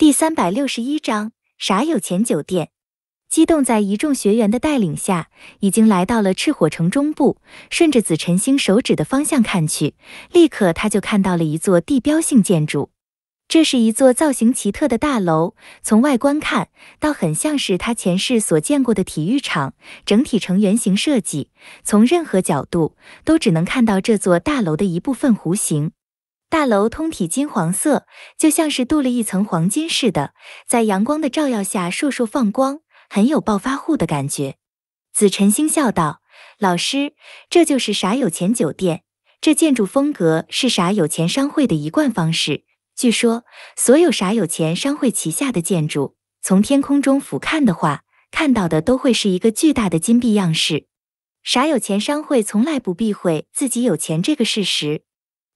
第三百六十一章，傻有钱酒店？激动在一众学员的带领下，已经来到了赤火城中部。顺着紫辰星手指的方向看去，立刻他就看到了一座地标性建筑。这是一座造型奇特的大楼，从外观看，倒很像是他前世所见过的体育场，整体呈圆形设计，从任何角度都只能看到这座大楼的一部分弧形。大楼通体金黄色，就像是镀了一层黄金似的，在阳光的照耀下烁烁放光，很有暴发户的感觉。紫辰星笑道：“老师，这就是啥有钱酒店？这建筑风格是啥有钱商会的一贯方式。据说，所有啥有钱商会旗下的建筑，从天空中俯瞰的话，看到的都会是一个巨大的金币样式。啥有钱商会从来不避讳自己有钱这个事实。”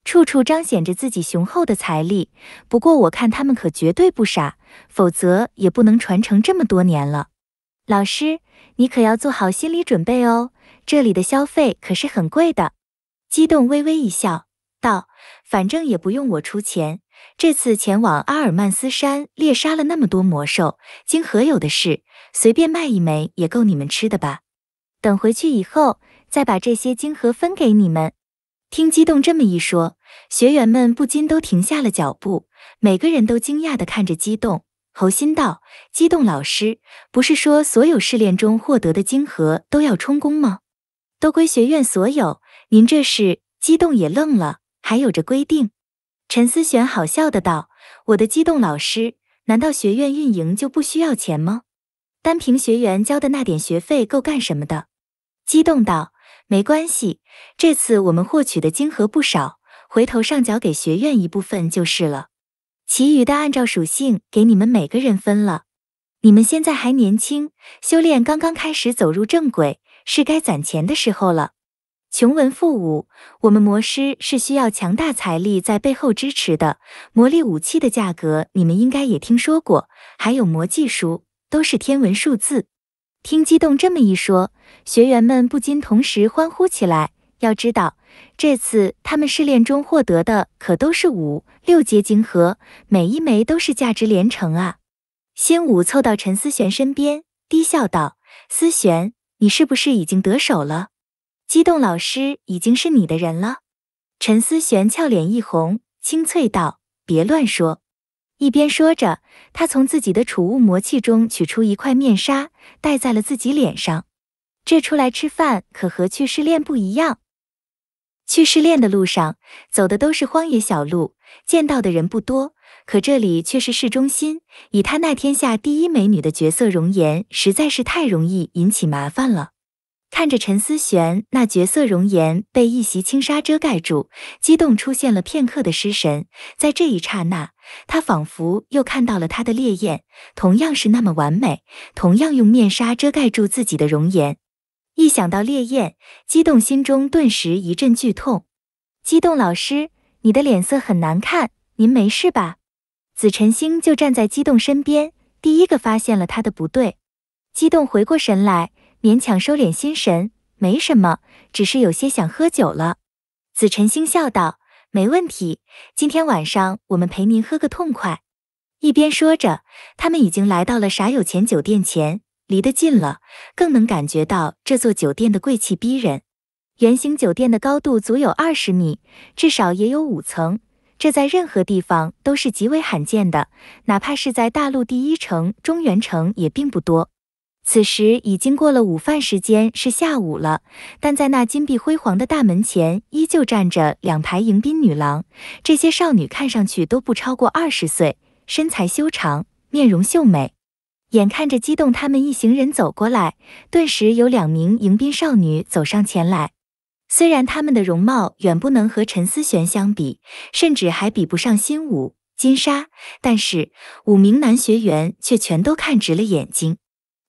处处彰显着自己雄厚的财力。不过我看他们可绝对不傻，否则也不能传承这么多年了。老师，你可要做好心理准备哦，这里的消费可是很贵的。激动微微一笑，道：“反正也不用我出钱，这次前往阿尔曼斯山猎杀了那么多魔兽，晶核有的是，随便卖一枚也够你们吃的吧？等回去以后再把这些晶核分给你们。”听激动这么一说，学员们不禁都停下了脚步，每个人都惊讶的看着激动。侯心道：“激动老师，不是说所有试炼中获得的晶核都要充公吗？都归学院所有？您这是……”激动也愣了，还有着规定。陈思璇好笑的道：“我的激动老师，难道学院运营就不需要钱吗？单凭学员交的那点学费够干什么的？”激动道：“没关系。”这次我们获取的晶核不少，回头上缴给学院一部分就是了，其余的按照属性给你们每个人分了。你们现在还年轻，修炼刚刚开始走入正轨，是该攒钱的时候了。穷文富武，我们魔师是需要强大财力在背后支持的。魔力武器的价格你们应该也听说过，还有魔技书都是天文数字。听激动这么一说，学员们不禁同时欢呼起来。要知道，这次他们试炼中获得的可都是五六阶晶核，每一枚都是价值连城啊！仙武凑到陈思璇身边，低笑道：“思璇，你是不是已经得手了？激动老师已经是你的人了？”陈思璇俏脸一红，清脆道：“别乱说。”一边说着，他从自己的储物魔器中取出一块面纱，戴在了自己脸上。这出来吃饭可和去试炼不一样。去试炼的路上，走的都是荒野小路，见到的人不多。可这里却是市中心，以她那天下第一美女的绝色容颜，实在是太容易引起麻烦了。看着陈思璇那绝色容颜被一袭轻纱遮盖住，激动出现了片刻的失神。在这一刹那，他仿佛又看到了她的烈焰，同样是那么完美，同样用面纱遮盖住自己的容颜。一想到烈焰，激动心中顿时一阵剧痛。激动老师，你的脸色很难看，您没事吧？紫辰星就站在激动身边，第一个发现了他的不对。激动回过神来，勉强收敛心神，没什么，只是有些想喝酒了。紫辰星笑道：“没问题，今天晚上我们陪您喝个痛快。”一边说着，他们已经来到了傻有钱酒店前。离得近了，更能感觉到这座酒店的贵气逼人。圆形酒店的高度足有二十米，至少也有五层，这在任何地方都是极为罕见的，哪怕是在大陆第一城中原城也并不多。此时已经过了午饭时间，是下午了，但在那金碧辉煌的大门前，依旧站着两排迎宾女郎。这些少女看上去都不超过二十岁，身材修长，面容秀美。眼看着激动，他们一行人走过来，顿时有两名迎宾少女走上前来。虽然他们的容貌远不能和陈思璇相比，甚至还比不上新武、金沙，但是五名男学员却全都看直了眼睛。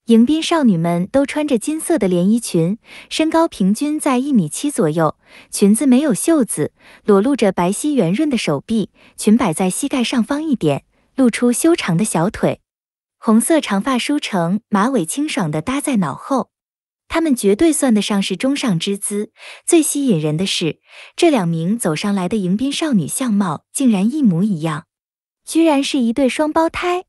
迎宾少女们都穿着金色的连衣裙，身高平均在一米七左右，裙子没有袖子，裸露着白皙圆润的手臂，裙摆在膝盖上方一点，露出修长的小腿。红色长发梳成马尾，清爽的搭在脑后。他们绝对算得上是中上之姿。最吸引人的是，这两名走上来的迎宾少女相貌竟然一模一样，居然是一对双胞胎。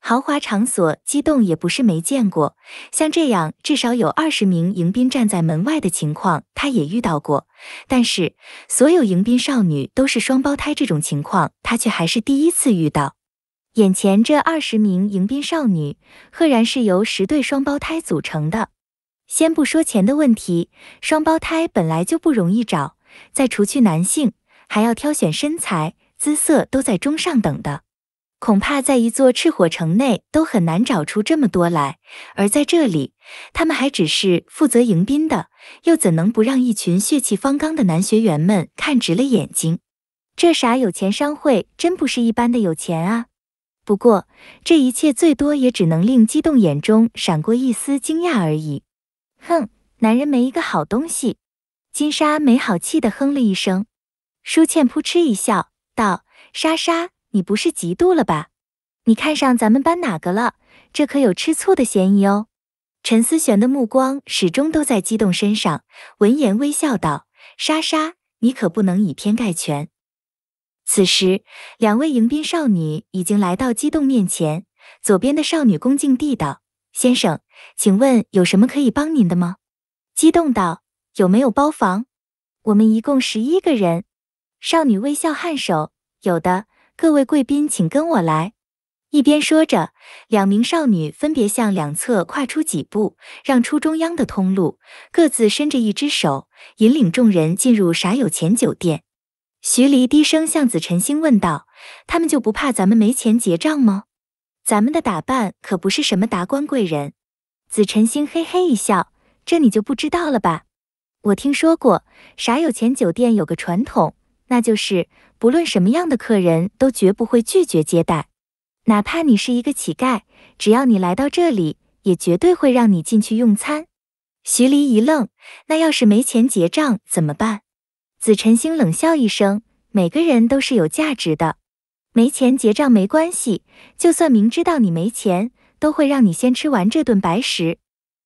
豪华场所激动也不是没见过，像这样至少有二十名迎宾站在门外的情况他也遇到过。但是，所有迎宾少女都是双胞胎这种情况，他却还是第一次遇到。眼前这二十名迎宾少女，赫然是由十对双胞胎组成的。先不说钱的问题，双胞胎本来就不容易找，再除去男性，还要挑选身材、姿色都在中上等的，恐怕在一座赤火城内都很难找出这么多来。而在这里，他们还只是负责迎宾的，又怎能不让一群血气方刚的男学员们看直了眼睛？这啥有钱商会，真不是一般的有钱啊！不过，这一切最多也只能令激动眼中闪过一丝惊讶而已。哼，男人没一个好东西。金莎没好气的哼了一声。舒倩扑哧一笑，道：“莎莎，你不是嫉妒了吧？你看上咱们班哪个了？这可有吃醋的嫌疑哦。”陈思璇的目光始终都在激动身上，闻言微笑道：“莎莎，你可不能以偏概全。”此时，两位迎宾少女已经来到激动面前。左边的少女恭敬地道：“先生，请问有什么可以帮您的吗？”激动道：“有没有包房？我们一共十一个人。”少女微笑颔首：“有的，各位贵宾，请跟我来。”一边说着，两名少女分别向两侧跨出几步，让出中央的通路，各自伸着一只手，引领众人进入傻有钱酒店。徐黎低声向紫辰星问道：“他们就不怕咱们没钱结账吗？咱们的打扮可不是什么达官贵人。”紫辰星嘿嘿一笑：“这你就不知道了吧？我听说过，啥有钱酒店有个传统，那就是不论什么样的客人都绝不会拒绝接待，哪怕你是一个乞丐，只要你来到这里，也绝对会让你进去用餐。”徐黎一愣：“那要是没钱结账怎么办？”紫辰星冷笑一声：“每个人都是有价值的，没钱结账没关系。就算明知道你没钱，都会让你先吃完这顿白食。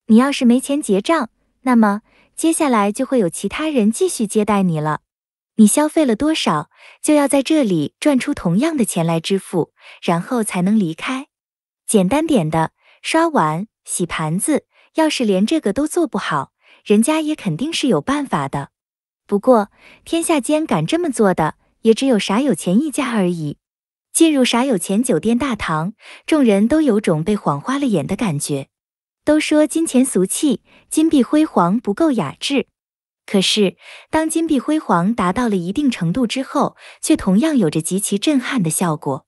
你要是没钱结账，那么接下来就会有其他人继续接待你了。你消费了多少，就要在这里赚出同样的钱来支付，然后才能离开。简单点的，刷碗、洗盘子。要是连这个都做不好，人家也肯定是有办法的。”不过，天下间敢这么做的，也只有傻有钱一家而已。进入傻有钱酒店大堂，众人都有种被晃花了眼的感觉。都说金钱俗气，金碧辉煌不够雅致。可是，当金碧辉煌达到了一定程度之后，却同样有着极其震撼的效果。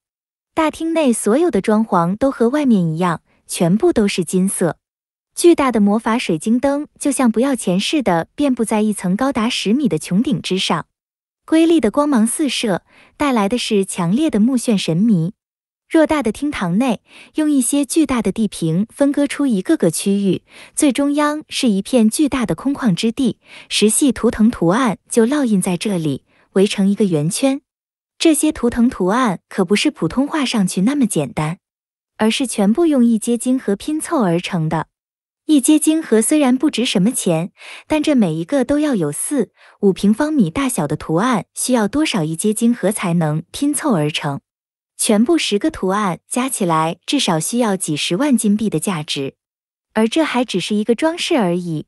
大厅内所有的装潢都和外面一样，全部都是金色。巨大的魔法水晶灯就像不要钱似的遍布在一层高达十米的穹顶之上，瑰丽的光芒四射，带来的是强烈的目眩神迷。偌大的厅堂内，用一些巨大的地坪分割出一个个区域，最中央是一片巨大的空旷之地，石系图腾图案就烙印在这里，围成一个圆圈。这些图腾图案可不是普通画上去那么简单，而是全部用一阶晶核拼凑而成的。一阶晶核虽然不值什么钱，但这每一个都要有四五平方米大小的图案，需要多少一阶晶核才能拼凑而成？全部十个图案加起来，至少需要几十万金币的价值，而这还只是一个装饰而已。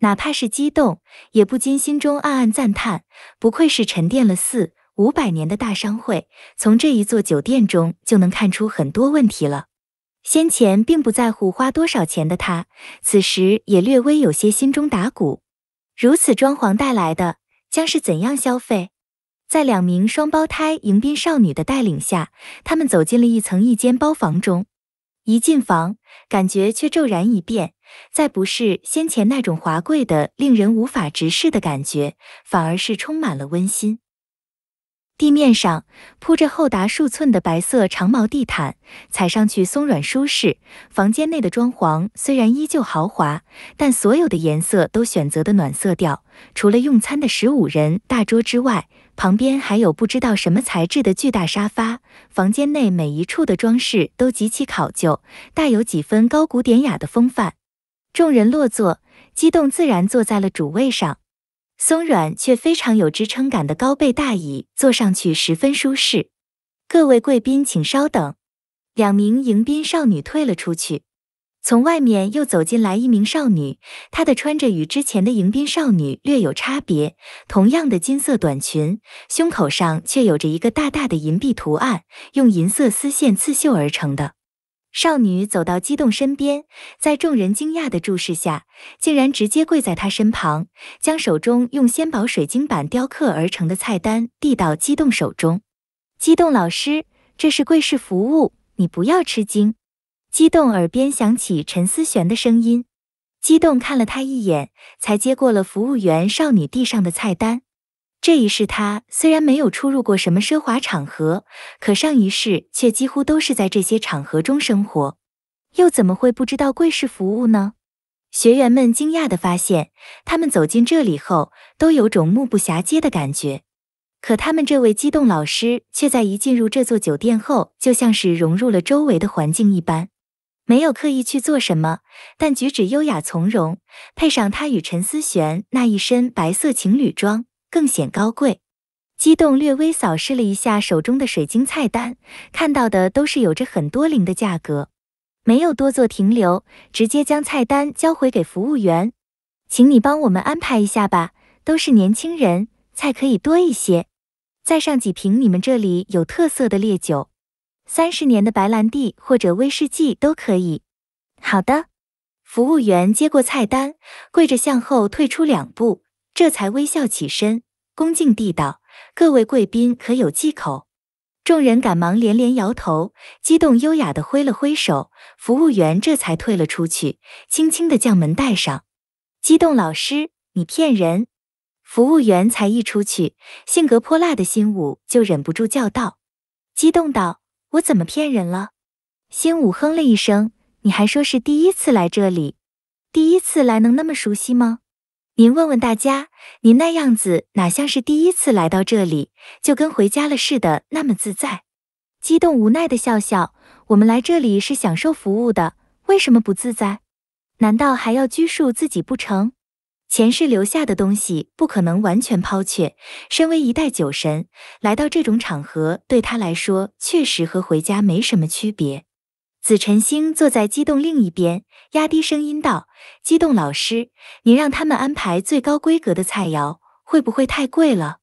哪怕是激动，也不禁心中暗暗赞叹：不愧是沉淀了四五百年的大商会，从这一座酒店中就能看出很多问题了。先前并不在乎花多少钱的他，此时也略微有些心中打鼓。如此装潢带来的将是怎样消费？在两名双胞胎迎宾少女的带领下，他们走进了一层一间包房中。一进房，感觉却骤然一变，再不是先前那种华贵的、令人无法直视的感觉，反而是充满了温馨。地面上铺着厚达数寸的白色长毛地毯，踩上去松软舒适。房间内的装潢虽然依旧豪华，但所有的颜色都选择的暖色调。除了用餐的十五人大桌之外，旁边还有不知道什么材质的巨大沙发。房间内每一处的装饰都极其考究，大有几分高古典雅的风范。众人落座，激动自然坐在了主位上。松软却非常有支撑感的高背大椅，坐上去十分舒适。各位贵宾，请稍等。两名迎宾少女退了出去，从外面又走进来一名少女，她的穿着与之前的迎宾少女略有差别，同样的金色短裙，胸口上却有着一个大大的银币图案，用银色丝线刺绣而成的。少女走到激动身边，在众人惊讶的注视下，竟然直接跪在他身旁，将手中用仙宝水晶板雕刻而成的菜单递到激动手中。激动老师，这是贵室服务，你不要吃惊。激动耳边响起陈思璇的声音，激动看了他一眼，才接过了服务员少女递上的菜单。这一世他虽然没有出入过什么奢华场合，可上一世却几乎都是在这些场合中生活，又怎么会不知道贵式服务呢？学员们惊讶的发现，他们走进这里后都有种目不暇接的感觉。可他们这位机动老师却在一进入这座酒店后，就像是融入了周围的环境一般，没有刻意去做什么，但举止优雅从容，配上他与陈思璇那一身白色情侣装。更显高贵。激动略微扫视了一下手中的水晶菜单，看到的都是有着很多零的价格，没有多做停留，直接将菜单交回给服务员：“请你帮我们安排一下吧，都是年轻人，菜可以多一些，再上几瓶你们这里有特色的烈酒，三十年的白兰地或者威士忌都可以。”“好的。”服务员接过菜单，跪着向后退出两步，这才微笑起身。恭敬地道：“各位贵宾可有忌口？”众人赶忙连连摇头，激动优雅的挥了挥手，服务员这才退了出去，轻轻的将门带上。激动老师，你骗人！服务员才一出去，性格泼辣的新武就忍不住叫道：“激动道，我怎么骗人了？”新武哼了一声：“你还说是第一次来这里，第一次来能那么熟悉吗？”您问问大家，您那样子哪像是第一次来到这里，就跟回家了似的，那么自在。激动无奈的笑笑，我们来这里是享受服务的，为什么不自在？难道还要拘束自己不成？前世留下的东西不可能完全抛却。身为一代酒神，来到这种场合，对他来说确实和回家没什么区别。紫辰星坐在激动另一边。压低声音道：“激动老师，您让他们安排最高规格的菜肴，会不会太贵了？”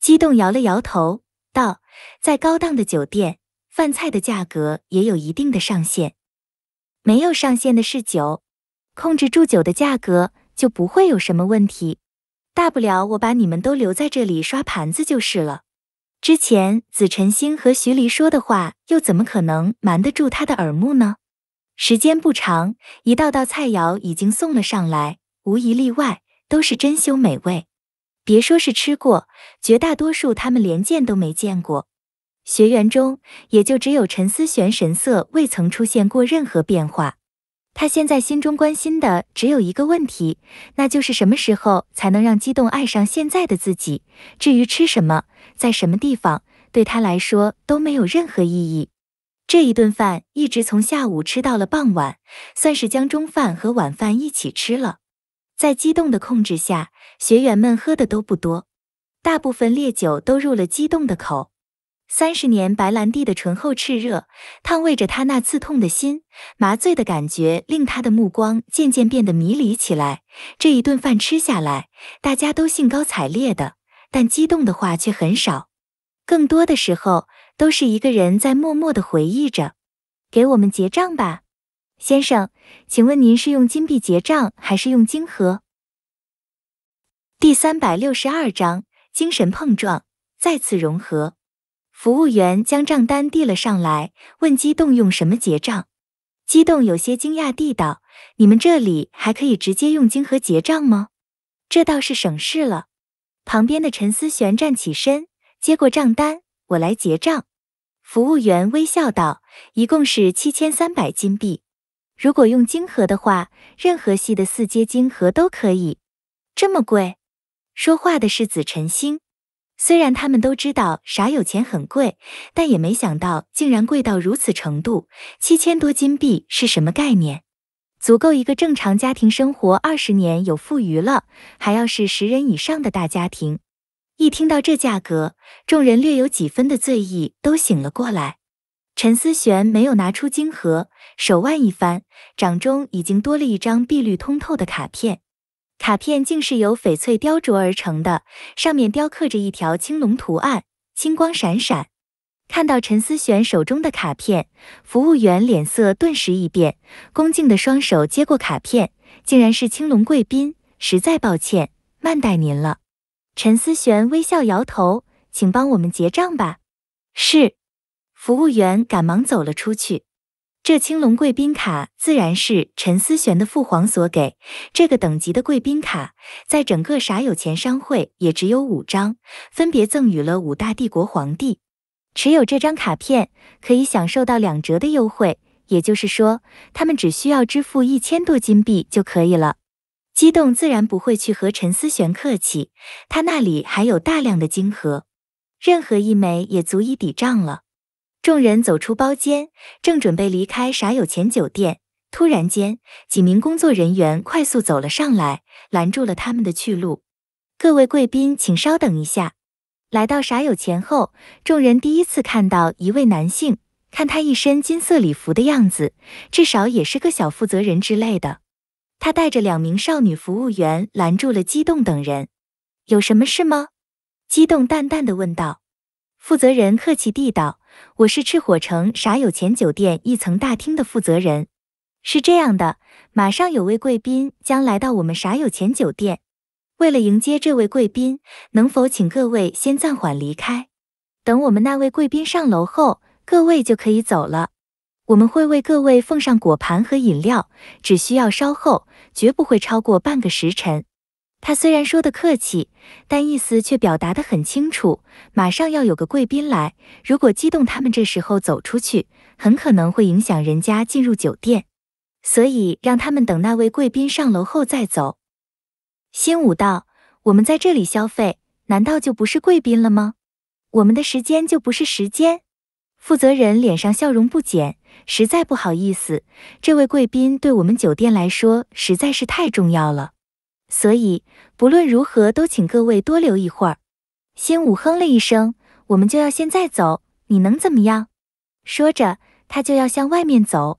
激动摇了摇头道：“再高档的酒店，饭菜的价格也有一定的上限，没有上限的是酒，控制住酒的价格，就不会有什么问题。大不了我把你们都留在这里刷盘子就是了。之前子辰星和徐离说的话，又怎么可能瞒得住他的耳目呢？”时间不长，一道道菜肴已经送了上来，无一例外都是珍馐美味。别说是吃过，绝大多数他们连见都没见过。学员中，也就只有陈思璇神色未曾出现过任何变化。他现在心中关心的只有一个问题，那就是什么时候才能让激动爱上现在的自己？至于吃什么，在什么地方，对他来说都没有任何意义。这一顿饭一直从下午吃到了傍晚，算是将中饭和晚饭一起吃了。在激动的控制下，学员们喝的都不多，大部分烈酒都入了激动的口。三十年白兰地的醇厚炽热，烫慰着他那刺痛的心，麻醉的感觉令他的目光渐渐变得迷离起来。这一顿饭吃下来，大家都兴高采烈的，但激动的话却很少，更多的时候。都是一个人在默默的回忆着，给我们结账吧，先生，请问您是用金币结账还是用金盒？第三百六十二章精神碰撞，再次融合。服务员将账单递了上来，问激动用什么结账。激动有些惊讶地道：“你们这里还可以直接用金盒结账吗？这倒是省事了。”旁边的陈思璇站起身，接过账单，我来结账。服务员微笑道：“一共是七千三百金币。如果用金盒的话，任何系的四阶晶核都可以。这么贵？”说话的是紫辰星。虽然他们都知道傻有钱很贵，但也没想到竟然贵到如此程度。七千多金币是什么概念？足够一个正常家庭生活二十年有富余了，还要是十人以上的大家庭。一听到这价格，众人略有几分的醉意都醒了过来。陈思璇没有拿出金盒，手腕一翻，掌中已经多了一张碧绿通透的卡片。卡片竟是由翡翠雕琢而成的，上面雕刻着一条青龙图案，青光闪闪。看到陈思璇手中的卡片，服务员脸色顿时一变，恭敬的双手接过卡片，竟然是青龙贵宾，实在抱歉，慢待您了。陈思璇微笑摇头，请帮我们结账吧。是，服务员赶忙走了出去。这青龙贵宾卡自然是陈思璇的父皇所给。这个等级的贵宾卡，在整个傻有钱商会也只有五张，分别赠予了五大帝国皇帝。持有这张卡片，可以享受到两折的优惠，也就是说，他们只需要支付一千多金币就可以了。激动自然不会去和陈思璇客气，他那里还有大量的晶核，任何一枚也足以抵账了。众人走出包间，正准备离开傻有钱酒店，突然间，几名工作人员快速走了上来，拦住了他们的去路。各位贵宾，请稍等一下。来到傻有钱后，众人第一次看到一位男性，看他一身金色礼服的样子，至少也是个小负责人之类的。他带着两名少女服务员拦住了激动等人，有什么事吗？激动淡淡的问道。负责人客气地道：“我是赤火城啥有钱酒店一层大厅的负责人。是这样的，马上有位贵宾将来到我们啥有钱酒店，为了迎接这位贵宾，能否请各位先暂缓离开，等我们那位贵宾上楼后，各位就可以走了。我们会为各位奉上果盘和饮料，只需要稍后。”绝不会超过半个时辰。他虽然说得客气，但意思却表达得很清楚。马上要有个贵宾来，如果激动，他们这时候走出去，很可能会影响人家进入酒店。所以让他们等那位贵宾上楼后再走。新武道，我们在这里消费，难道就不是贵宾了吗？我们的时间就不是时间？负责人脸上笑容不减。实在不好意思，这位贵宾对我们酒店来说实在是太重要了，所以不论如何都请各位多留一会儿。新武哼了一声，我们就要现在走，你能怎么样？说着，他就要向外面走。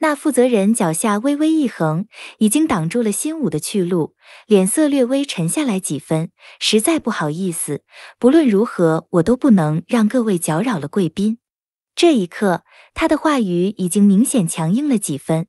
那负责人脚下微微一横，已经挡住了新武的去路，脸色略微沉下来几分。实在不好意思，不论如何，我都不能让各位搅扰了贵宾。这一刻，他的话语已经明显强硬了几分。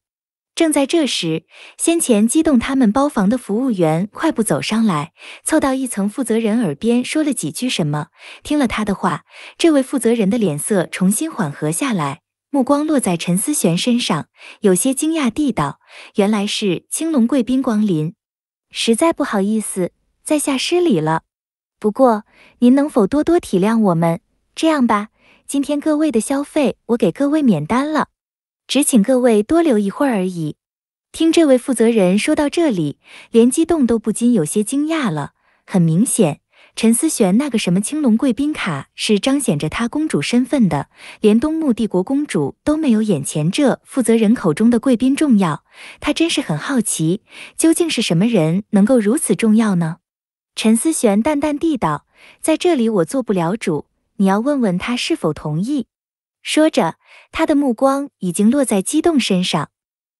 正在这时，先前激动他们包房的服务员快步走上来，凑到一层负责人耳边说了几句什么。听了他的话，这位负责人的脸色重新缓和下来，目光落在陈思璇身上，有些惊讶地道：“原来是青龙贵宾光临，实在不好意思，在下失礼了。不过您能否多多体谅我们？这样吧。”今天各位的消费，我给各位免单了，只请各位多留一会儿而已。听这位负责人说到这里，连激动都不禁有些惊讶了。很明显，陈思璇那个什么青龙贵宾卡是彰显着她公主身份的，连东木帝国公主都没有眼前这负责人口中的贵宾重要。她真是很好奇，究竟是什么人能够如此重要呢？陈思璇淡淡地道：“在这里，我做不了主。”你要问问他是否同意。说着，他的目光已经落在激动身上，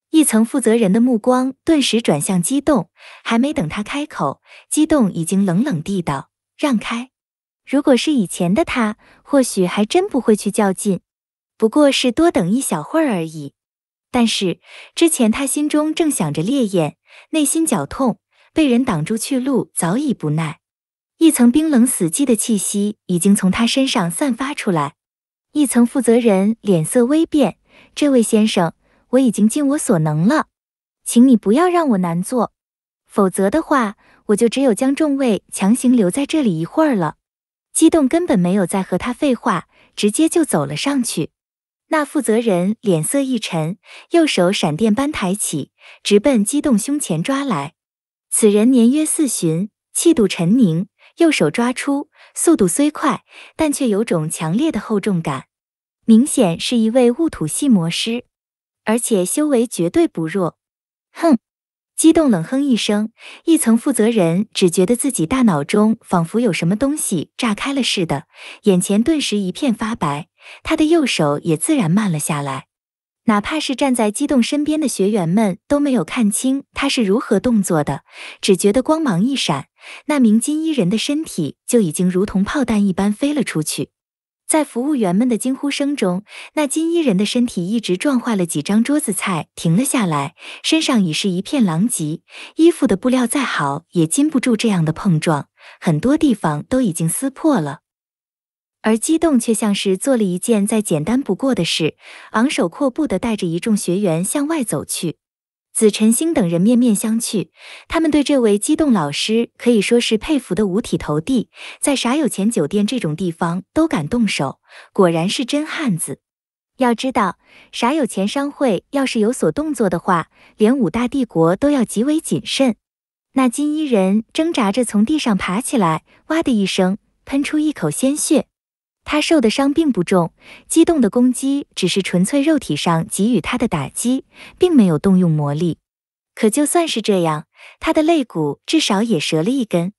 一层负责人的目光顿时转向激动。还没等他开口，激动已经冷冷地道：“让开！”如果是以前的他，或许还真不会去较劲，不过是多等一小会儿而已。但是之前他心中正想着烈焰，内心绞痛，被人挡住去路，早已不耐。一层冰冷死寂的气息已经从他身上散发出来。一层负责人脸色微变：“这位先生，我已经尽我所能了，请你不要让我难做，否则的话，我就只有将众位强行留在这里一会儿了。”激动根本没有再和他废话，直接就走了上去。那负责人脸色一沉，右手闪电般抬起，直奔激动胸前抓来。此人年约四旬，气度沉凝。右手抓出，速度虽快，但却有种强烈的厚重感，明显是一位物土系魔师，而且修为绝对不弱。哼！激动冷哼一声，一层负责人只觉得自己大脑中仿佛有什么东西炸开了似的，眼前顿时一片发白，他的右手也自然慢了下来。哪怕是站在激动身边的学员们都没有看清他是如何动作的，只觉得光芒一闪。那名金衣人的身体就已经如同炮弹一般飞了出去，在服务员们的惊呼声中，那金衣人的身体一直撞坏了几张桌子菜，停了下来，身上已是一片狼藉，衣服的布料再好也禁不住这样的碰撞，很多地方都已经撕破了。而激动却像是做了一件再简单不过的事，昂首阔步地带着一众学员向外走去。紫辰星等人面面相觑，他们对这位激动老师可以说是佩服的五体投地。在傻有钱酒店这种地方都敢动手，果然是真汉子。要知道，傻有钱商会要是有所动作的话，连五大帝国都要极为谨慎。那金衣人挣扎着从地上爬起来，哇的一声喷出一口鲜血。他受的伤并不重，激动的攻击只是纯粹肉体上给予他的打击，并没有动用魔力。可就算是这样，他的肋骨至少也折了一根。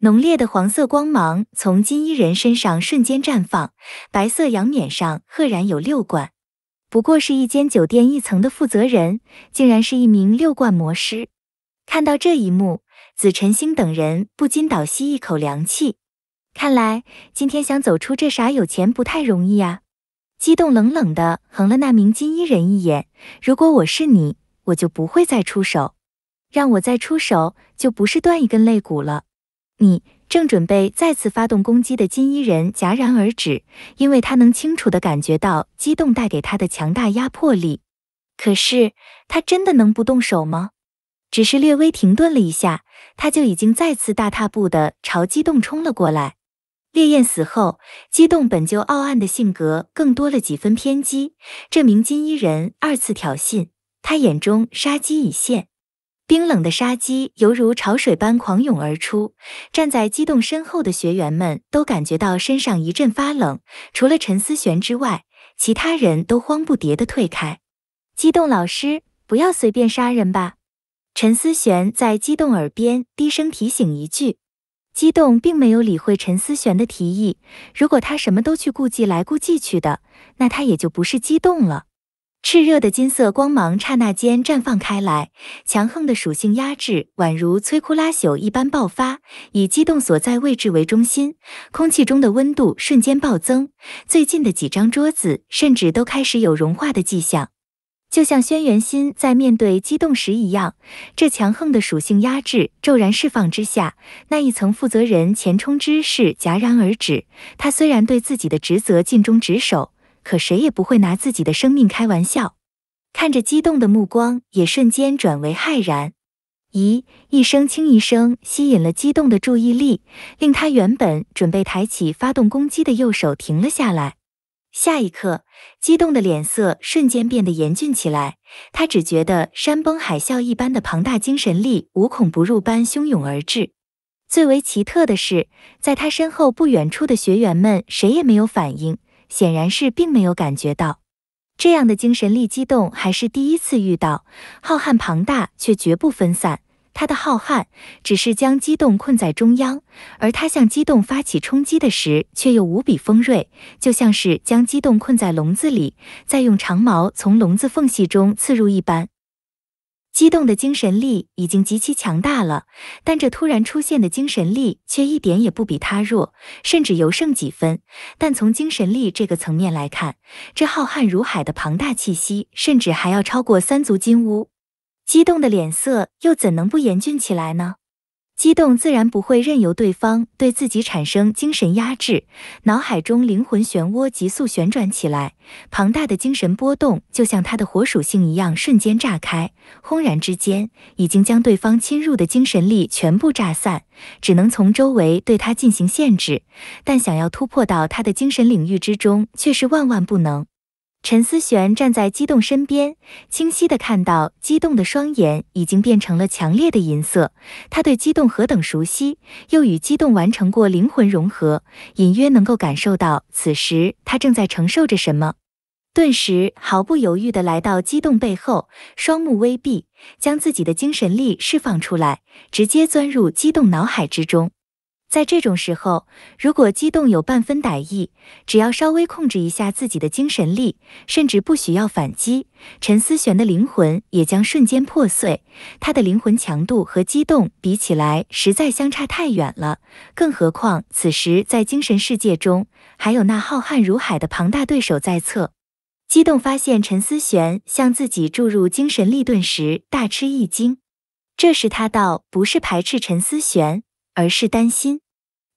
浓烈的黄色光芒从金衣人身上瞬间绽放，白色羊冕上赫然有六冠。不过是一间酒店一层的负责人，竟然是一名六冠魔师。看到这一幕，紫辰星等人不禁倒吸一口凉气。看来今天想走出这傻有钱不太容易呀！激动冷冷的横了那名金衣人一眼。如果我是你，我就不会再出手。让我再出手，就不是断一根肋骨了。你正准备再次发动攻击的金衣人戛然而止，因为他能清楚地感觉到激动带给他的强大压迫力。可是他真的能不动手吗？只是略微停顿了一下，他就已经再次大踏步地朝激动冲了过来。烈焰死后，激动本就傲岸的性格更多了几分偏激。这名金衣人二次挑衅，他眼中杀机已现，冰冷的杀机犹如潮水般狂涌而出。站在激动身后的学员们都感觉到身上一阵发冷，除了陈思璇之外，其他人都慌不迭地退开。激动老师，不要随便杀人吧！陈思璇在激动耳边低声提醒一句。激动并没有理会陈思璇的提议，如果他什么都去顾忌来顾忌去的，那他也就不是激动了。炽热的金色光芒刹那间绽放开来，强横的属性压制宛如摧枯拉朽一般爆发，以激动所在位置为中心，空气中的温度瞬间暴增，最近的几张桌子甚至都开始有融化的迹象。就像轩辕心在面对激动时一样，这强横的属性压制骤然释放之下，那一层负责人前冲之势戛然而止。他虽然对自己的职责尽忠职守，可谁也不会拿自己的生命开玩笑。看着激动的目光，也瞬间转为骇然。咦一声轻一声，吸引了激动的注意力，令他原本准备抬起发动攻击的右手停了下来。下一刻，激动的脸色瞬间变得严峻起来。他只觉得山崩海啸一般的庞大精神力，无孔不入般汹涌而至。最为奇特的是，在他身后不远处的学员们，谁也没有反应，显然是并没有感觉到。这样的精神力激动还是第一次遇到，浩瀚庞大却绝不分散。他的浩瀚只是将机动困在中央，而他向机动发起冲击的时，却又无比锋锐，就像是将机动困在笼子里，再用长矛从笼子缝隙中刺入一般。机动的精神力已经极其强大了，但这突然出现的精神力却一点也不比他弱，甚至尤胜几分。但从精神力这个层面来看，这浩瀚如海的庞大气息，甚至还要超过三足金乌。激动的脸色又怎能不严峻起来呢？激动自然不会任由对方对自己产生精神压制，脑海中灵魂漩涡急速旋转起来，庞大的精神波动就像他的火属性一样瞬间炸开，轰然之间已经将对方侵入的精神力全部炸散，只能从周围对他进行限制，但想要突破到他的精神领域之中却是万万不能。陈思璇站在激动身边，清晰的看到激动的双眼已经变成了强烈的银色。他对激动何等熟悉，又与激动完成过灵魂融合，隐约能够感受到此时他正在承受着什么。顿时毫不犹豫的来到激动背后，双目微闭，将自己的精神力释放出来，直接钻入激动脑海之中。在这种时候，如果激动有半分歹意，只要稍微控制一下自己的精神力，甚至不需要反击，陈思璇的灵魂也将瞬间破碎。他的灵魂强度和激动比起来，实在相差太远了。更何况此时在精神世界中，还有那浩瀚如海的庞大对手在侧。激动发现陈思璇向自己注入精神力，顿时大吃一惊。这时他倒不是排斥陈思璇。而是担心，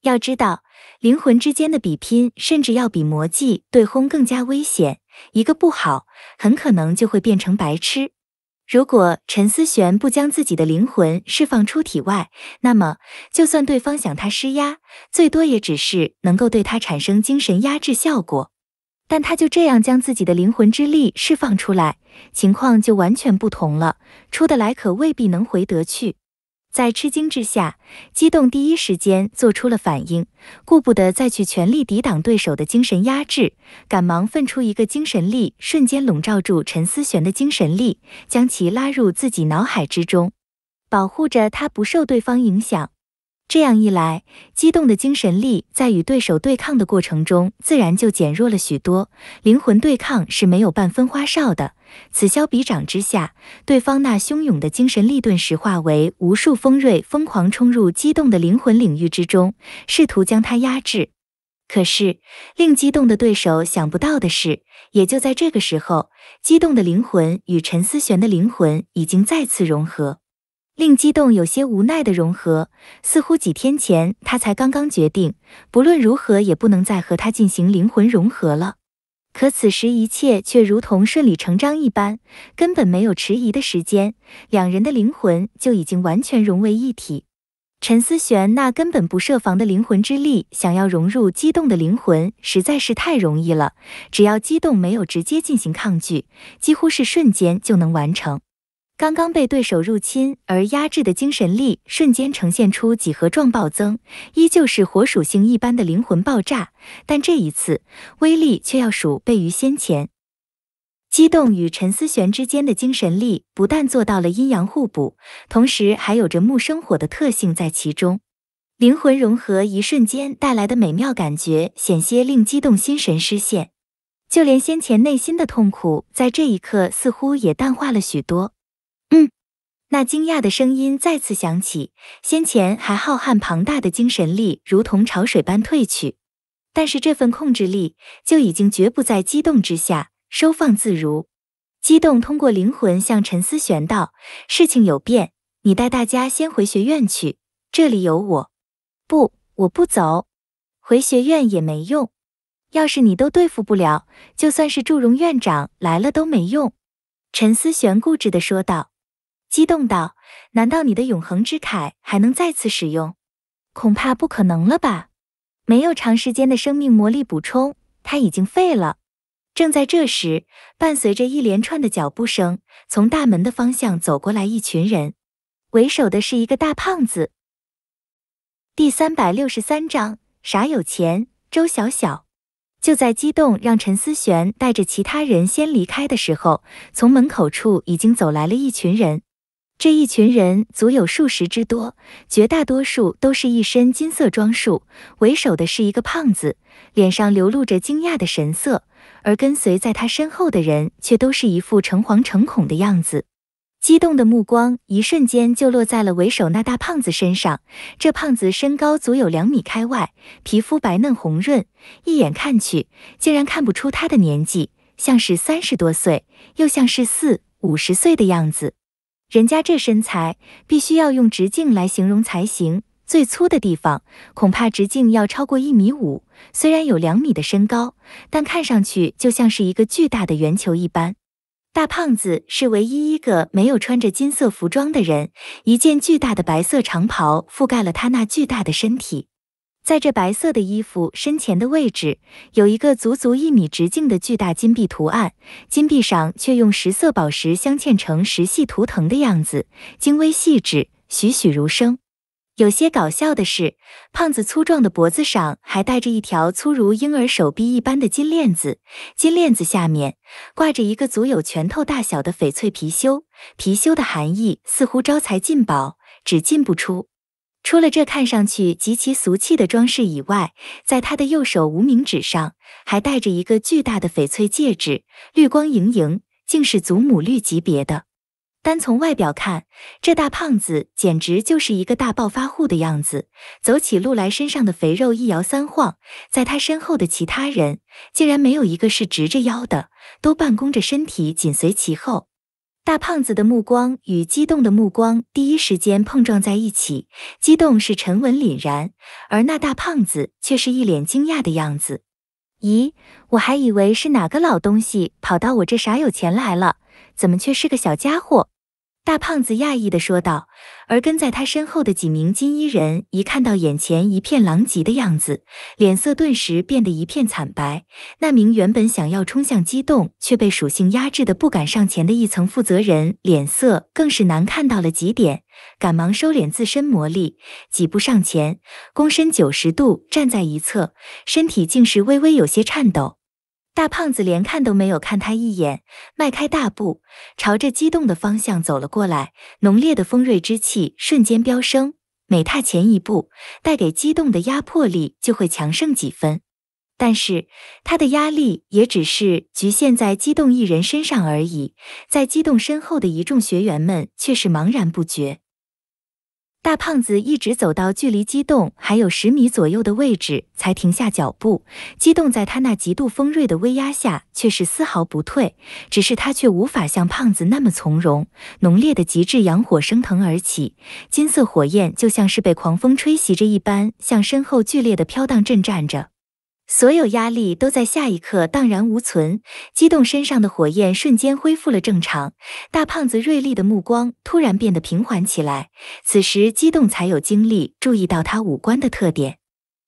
要知道灵魂之间的比拼，甚至要比魔技对轰更加危险。一个不好，很可能就会变成白痴。如果陈思璇不将自己的灵魂释放出体外，那么就算对方想他施压，最多也只是能够对他产生精神压制效果。但他就这样将自己的灵魂之力释放出来，情况就完全不同了。出得来，可未必能回得去。在吃惊之下，激动第一时间做出了反应，顾不得再去全力抵挡对手的精神压制，赶忙奋出一个精神力，瞬间笼罩住陈思璇的精神力，将其拉入自己脑海之中，保护着他不受对方影响。这样一来，激动的精神力在与对手对抗的过程中，自然就减弱了许多。灵魂对抗是没有半分花哨的。此消彼长之下，对方那汹涌的精神力顿时化为无数锋锐，疯狂冲入激动的灵魂领域之中，试图将他压制。可是，令激动的对手想不到的是，也就在这个时候，激动的灵魂与陈思璇的灵魂已经再次融合。令激动有些无奈的融合，似乎几天前他才刚刚决定，不论如何也不能再和他进行灵魂融合了。可此时一切却如同顺理成章一般，根本没有迟疑的时间，两人的灵魂就已经完全融为一体。陈思璇那根本不设防的灵魂之力，想要融入激动的灵魂实在是太容易了，只要激动没有直接进行抗拒，几乎是瞬间就能完成。刚刚被对手入侵而压制的精神力，瞬间呈现出几何状暴增，依旧是火属性一般的灵魂爆炸，但这一次威力却要数倍于先前。机动与陈思璇之间的精神力不但做到了阴阳互补，同时还有着木生火的特性在其中。灵魂融合一瞬间带来的美妙感觉，险些令机动心神失陷，就连先前内心的痛苦，在这一刻似乎也淡化了许多。嗯，那惊讶的声音再次响起，先前还浩瀚庞大的精神力如同潮水般退去，但是这份控制力就已经绝不在激动之下收放自如。激动通过灵魂向陈思璇道：“事情有变，你带大家先回学院去，这里有我。”“不，我不走，回学院也没用。要是你都对付不了，就算是祝融院长来了都没用。”陈思璇固执的说道。激动道：“难道你的永恒之铠还能再次使用？恐怕不可能了吧！没有长时间的生命魔力补充，它已经废了。”正在这时，伴随着一连串的脚步声，从大门的方向走过来一群人，为首的是一个大胖子。第三百六十三章傻有钱？周小小就在激动让陈思璇带着其他人先离开的时候，从门口处已经走来了一群人。这一群人足有数十之多，绝大多数都是一身金色装束，为首的是一个胖子，脸上流露着惊讶的神色，而跟随在他身后的人却都是一副诚惶诚恐的样子，激动的目光一瞬间就落在了为首那大胖子身上。这胖子身高足有两米开外，皮肤白嫩红润，一眼看去竟然看不出他的年纪，像是三十多岁，又像是四五十岁的样子。人家这身材必须要用直径来形容才行，最粗的地方恐怕直径要超过一米五。虽然有两米的身高，但看上去就像是一个巨大的圆球一般。大胖子是唯一一个没有穿着金色服装的人，一件巨大的白色长袍覆盖了他那巨大的身体。在这白色的衣服身前的位置，有一个足足一米直径的巨大金币图案，金币上却用十色宝石镶嵌成十系图腾的样子，精微细致，栩栩如生。有些搞笑的是，胖子粗壮的脖子上还戴着一条粗如婴儿手臂一般的金链子，金链子下面挂着一个足有拳头大小的翡翠貔貅，貔貅的含义似乎招财进宝，只进不出。除了这看上去极其俗气的装饰以外，在他的右手无名指上还戴着一个巨大的翡翠戒指，绿光莹莹，竟是祖母绿级别的。单从外表看，这大胖子简直就是一个大暴发户的样子，走起路来身上的肥肉一摇三晃，在他身后的其他人竟然没有一个是直着腰的，都半弓着身体紧随其后。大胖子的目光与激动的目光第一时间碰撞在一起，激动是沉稳凛然，而那大胖子却是一脸惊讶的样子。咦，我还以为是哪个老东西跑到我这傻有钱来了，怎么却是个小家伙？大胖子讶异的说道，而跟在他身后的几名金衣人一看到眼前一片狼藉的样子，脸色顿时变得一片惨白。那名原本想要冲向机动，却被属性压制的不敢上前的一层负责人，脸色更是难看到了极点，赶忙收敛自身魔力，几步上前，躬身九十度站在一侧，身体竟是微微有些颤抖。大胖子连看都没有看他一眼，迈开大步，朝着激动的方向走了过来。浓烈的锋锐之气瞬间飙升，每踏前一步，带给激动的压迫力就会强盛几分。但是他的压力也只是局限在激动一人身上而已，在激动身后的一众学员们却是茫然不觉。大胖子一直走到距离机动还有十米左右的位置，才停下脚步。机动在他那极度锋锐的威压下，却是丝毫不退。只是他却无法像胖子那么从容，浓烈的极致阳火升腾而起，金色火焰就像是被狂风吹袭着一般，向身后剧烈的飘荡震颤着。所有压力都在下一刻荡然无存，激动身上的火焰瞬间恢复了正常。大胖子锐利的目光突然变得平缓起来，此时激动才有精力注意到他五官的特点。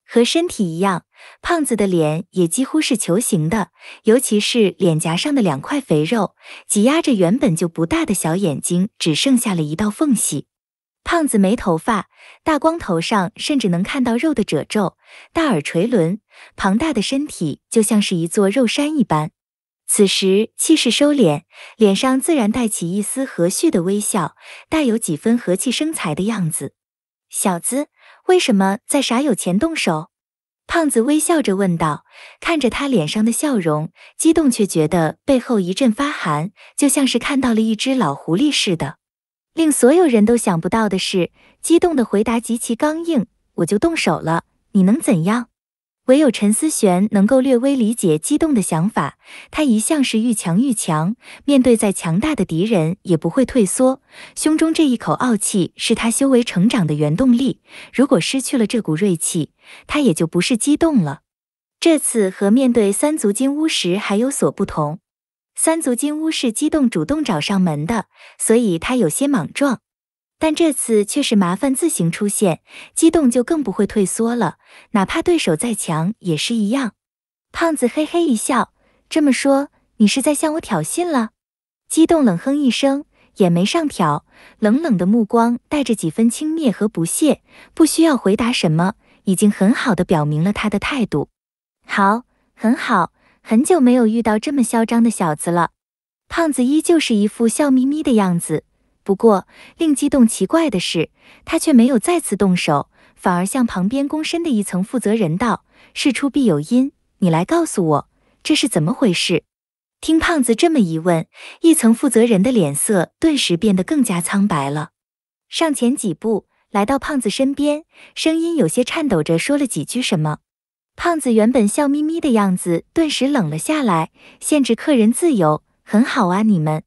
和身体一样，胖子的脸也几乎是球形的，尤其是脸颊上的两块肥肉，挤压着原本就不大的小眼睛，只剩下了一道缝隙。胖子没头发，大光头上甚至能看到肉的褶皱，大耳垂轮。庞大的身体就像是一座肉山一般，此时气势收敛，脸上自然带起一丝和煦的微笑，带有几分和气生财的样子。小子，为什么在傻有钱动手？胖子微笑着问道。看着他脸上的笑容，激动却觉得背后一阵发寒，就像是看到了一只老狐狸似的。令所有人都想不到的是，激动的回答极其刚硬：“我就动手了，你能怎样？”唯有陈思璇能够略微理解激动的想法。他一向是愈强愈强，面对再强大的敌人也不会退缩。胸中这一口傲气是他修为成长的原动力。如果失去了这股锐气，他也就不是激动了。这次和面对三足金乌时还有所不同。三足金乌是激动主动找上门的，所以他有些莽撞。但这次却是麻烦自行出现，激动就更不会退缩了，哪怕对手再强也是一样。胖子嘿嘿一笑，这么说，你是在向我挑衅了？激动冷哼一声，眼眉上挑，冷冷的目光带着几分轻蔑和不屑，不需要回答什么，已经很好的表明了他的态度。好，很好，很久没有遇到这么嚣张的小子了。胖子依旧是一副笑眯眯的样子。不过令激动奇怪的是，他却没有再次动手，反而向旁边躬身的一层负责人道：“事出必有因，你来告诉我，这是怎么回事？”听胖子这么一问，一层负责人的脸色顿时变得更加苍白了，上前几步来到胖子身边，声音有些颤抖着说了几句什么。胖子原本笑眯眯的样子顿时冷了下来，限制客人自由，很好啊，你们。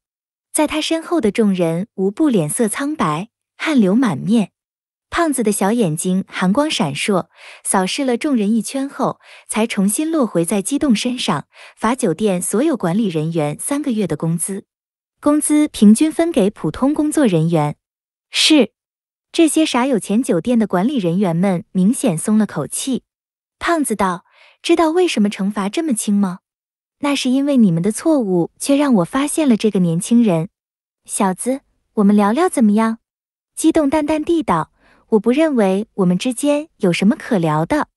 在他身后的众人无不脸色苍白，汗流满面。胖子的小眼睛寒光闪烁，扫视了众人一圈后，才重新落回在机动身上。罚酒店所有管理人员三个月的工资，工资平均分给普通工作人员。是这些傻有钱酒店的管理人员们明显松了口气。胖子道：“知道为什么惩罚这么轻吗？”那是因为你们的错误，却让我发现了这个年轻人。小子，我们聊聊怎么样？激动淡淡地道：“我不认为我们之间有什么可聊的。”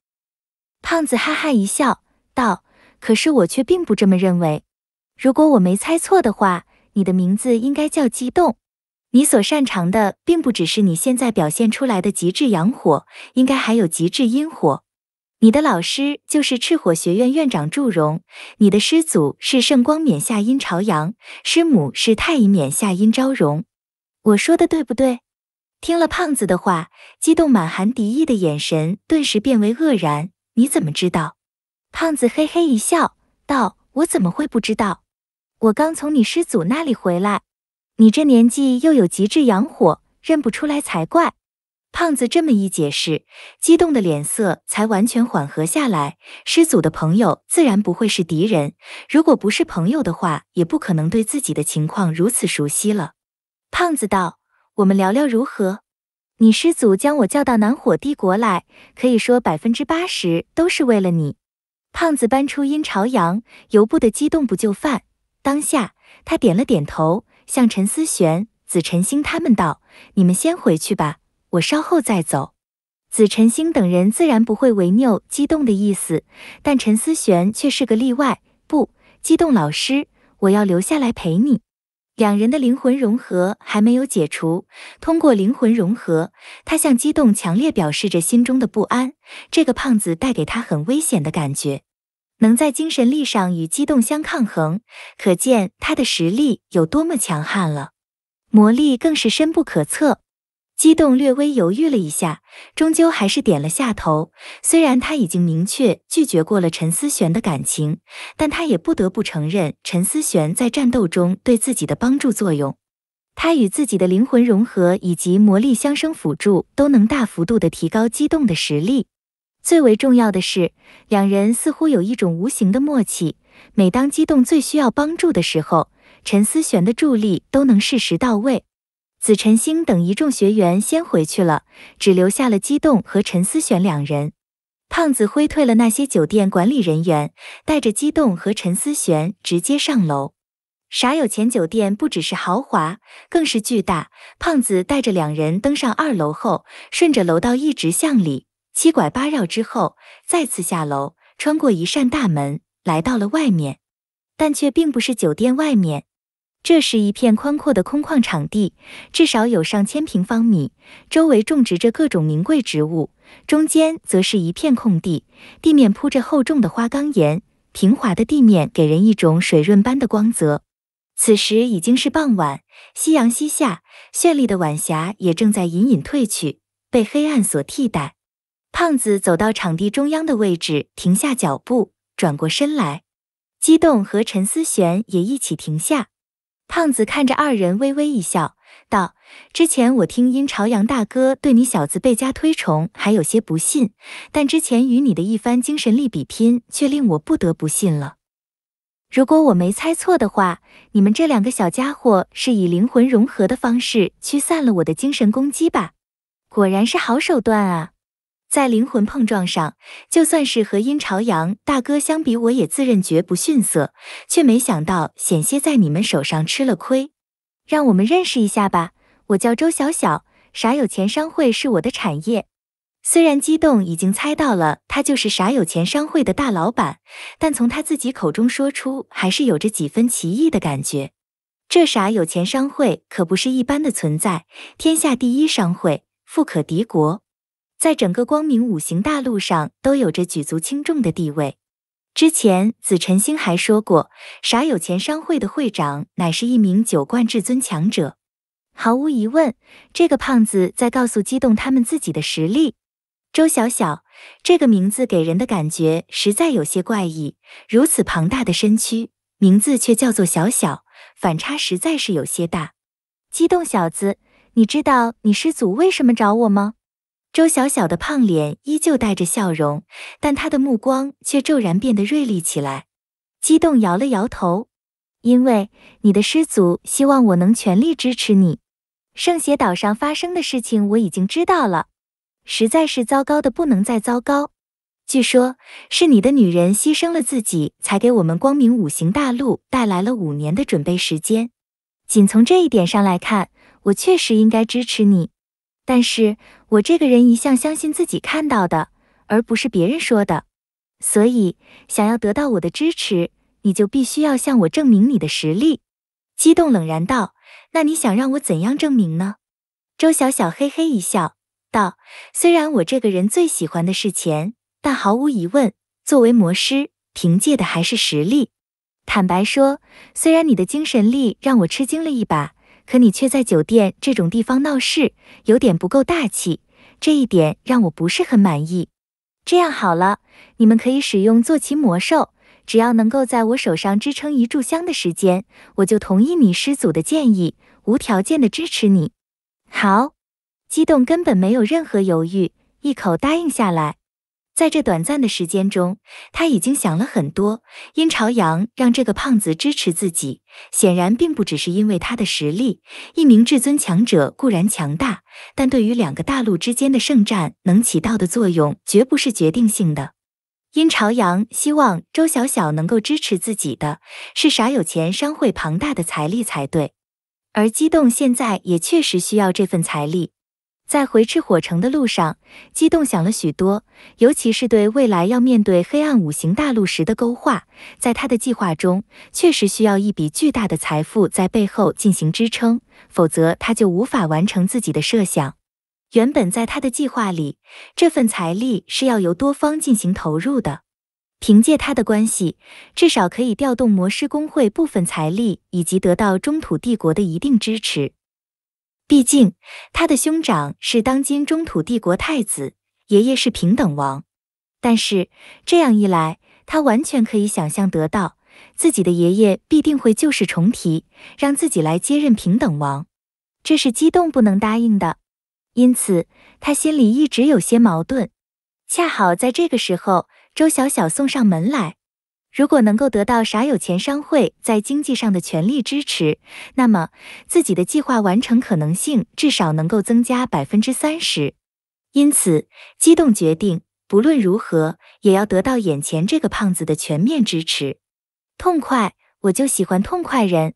胖子哈哈一笑，道：“可是我却并不这么认为。如果我没猜错的话，你的名字应该叫激动。你所擅长的，并不只是你现在表现出来的极致阳火，应该还有极致阴火。”你的老师就是赤火学院院长祝融，你的师祖是圣光冕下阴朝阳，师母是太乙冕下阴昭容。我说的对不对？听了胖子的话，激动满含敌意的眼神顿时变为愕然。你怎么知道？胖子嘿嘿一笑，道：“我怎么会不知道？我刚从你师祖那里回来，你这年纪又有极致阳火，认不出来才怪。”胖子这么一解释，激动的脸色才完全缓和下来。师祖的朋友自然不会是敌人，如果不是朋友的话，也不可能对自己的情况如此熟悉了。胖子道：“我们聊聊如何？你师祖将我叫到南火帝国来，可以说百分之八十都是为了你。”胖子搬出阴朝阳，由不得激动不就范。当下，他点了点头，向陈思璇、紫晨星他们道：“你们先回去吧。”我稍后再走，子辰星等人自然不会违拗激动的意思，但陈思璇却是个例外。不，激动老师，我要留下来陪你。两人的灵魂融合还没有解除，通过灵魂融合，他向激动强烈表示着心中的不安。这个胖子带给他很危险的感觉，能在精神力上与激动相抗衡，可见他的实力有多么强悍了。魔力更是深不可测。激动略微犹豫了一下，终究还是点了下头。虽然他已经明确拒绝过了陈思璇的感情，但他也不得不承认陈思璇在战斗中对自己的帮助作用。他与自己的灵魂融合以及魔力相生辅助，都能大幅度的提高激动的实力。最为重要的是，两人似乎有一种无形的默契。每当激动最需要帮助的时候，陈思璇的助力都能适时到位。紫辰星等一众学员先回去了，只留下了激动和陈思璇两人。胖子挥退了那些酒店管理人员，带着激动和陈思璇直接上楼。啥有钱酒店不只是豪华，更是巨大。胖子带着两人登上二楼后，顺着楼道一直向里，七拐八绕之后，再次下楼，穿过一扇大门，来到了外面，但却并不是酒店外面。这是一片宽阔的空旷场地，至少有上千平方米，周围种植着各种名贵植物，中间则是一片空地，地面铺着厚重的花岗岩，平滑的地面给人一种水润般的光泽。此时已经是傍晚，夕阳西下，绚丽的晚霞也正在隐隐褪去，被黑暗所替代。胖子走到场地中央的位置，停下脚步，转过身来，激动和陈思璇也一起停下。胖子看着二人，微微一笑，道：“之前我听阴朝阳大哥对你小子倍加推崇，还有些不信，但之前与你的一番精神力比拼，却令我不得不信了。如果我没猜错的话，你们这两个小家伙是以灵魂融合的方式驱散了我的精神攻击吧？果然是好手段啊！”在灵魂碰撞上，就算是和阴朝阳大哥相比，我也自认绝不逊色，却没想到险些在你们手上吃了亏。让我们认识一下吧，我叫周小小，傻有钱商会是我的产业。虽然激动已经猜到了他就是傻有钱商会的大老板，但从他自己口中说出，还是有着几分奇异的感觉。这傻有钱商会可不是一般的存在，天下第一商会，富可敌国。在整个光明五行大陆上都有着举足轻重的地位。之前紫辰星还说过，傻有钱商会的会长乃是一名九冠至尊强者。毫无疑问，这个胖子在告诉激动他们自己的实力。周小小这个名字给人的感觉实在有些怪异，如此庞大的身躯，名字却叫做小小，反差实在是有些大。激动小子，你知道你师祖为什么找我吗？周小小的胖脸依旧带着笑容，但她的目光却骤然变得锐利起来，激动摇了摇头。因为你的师祖希望我能全力支持你。圣邪岛上发生的事情我已经知道了，实在是糟糕的不能再糟糕。据说，是你的女人牺牲了自己，才给我们光明五行大陆带来了五年的准备时间。仅从这一点上来看，我确实应该支持你。但是。我这个人一向相信自己看到的，而不是别人说的，所以想要得到我的支持，你就必须要向我证明你的实力。激动冷然道：“那你想让我怎样证明呢？”周小小嘿嘿一笑，道：“虽然我这个人最喜欢的是钱，但毫无疑问，作为魔师，凭借的还是实力。坦白说，虽然你的精神力让我吃惊了一把。”可你却在酒店这种地方闹事，有点不够大气，这一点让我不是很满意。这样好了，你们可以使用坐骑魔兽，只要能够在我手上支撑一炷香的时间，我就同意你师祖的建议，无条件的支持你。好，激动根本没有任何犹豫，一口答应下来。在这短暂的时间中，他已经想了很多。殷朝阳让这个胖子支持自己，显然并不只是因为他的实力。一名至尊强者固然强大，但对于两个大陆之间的圣战能起到的作用，绝不是决定性的。殷朝阳希望周小小能够支持自己的，是傻有钱商会庞大的财力才对。而激动现在也确实需要这份财力。在回赤火城的路上，激动想了许多，尤其是对未来要面对黑暗五行大陆时的勾画。在他的计划中，确实需要一笔巨大的财富在背后进行支撑，否则他就无法完成自己的设想。原本在他的计划里，这份财力是要由多方进行投入的。凭借他的关系，至少可以调动魔师工会部分财力，以及得到中土帝国的一定支持。毕竟，他的兄长是当今中土帝国太子，爷爷是平等王。但是这样一来，他完全可以想象得到，自己的爷爷必定会旧事重提，让自己来接任平等王，这是激动不能答应的。因此，他心里一直有些矛盾。恰好在这个时候，周小小送上门来。如果能够得到傻有钱商会在经济上的全力支持，那么自己的计划完成可能性至少能够增加百分之三十。因此，激动决定，不论如何也要得到眼前这个胖子的全面支持。痛快，我就喜欢痛快人。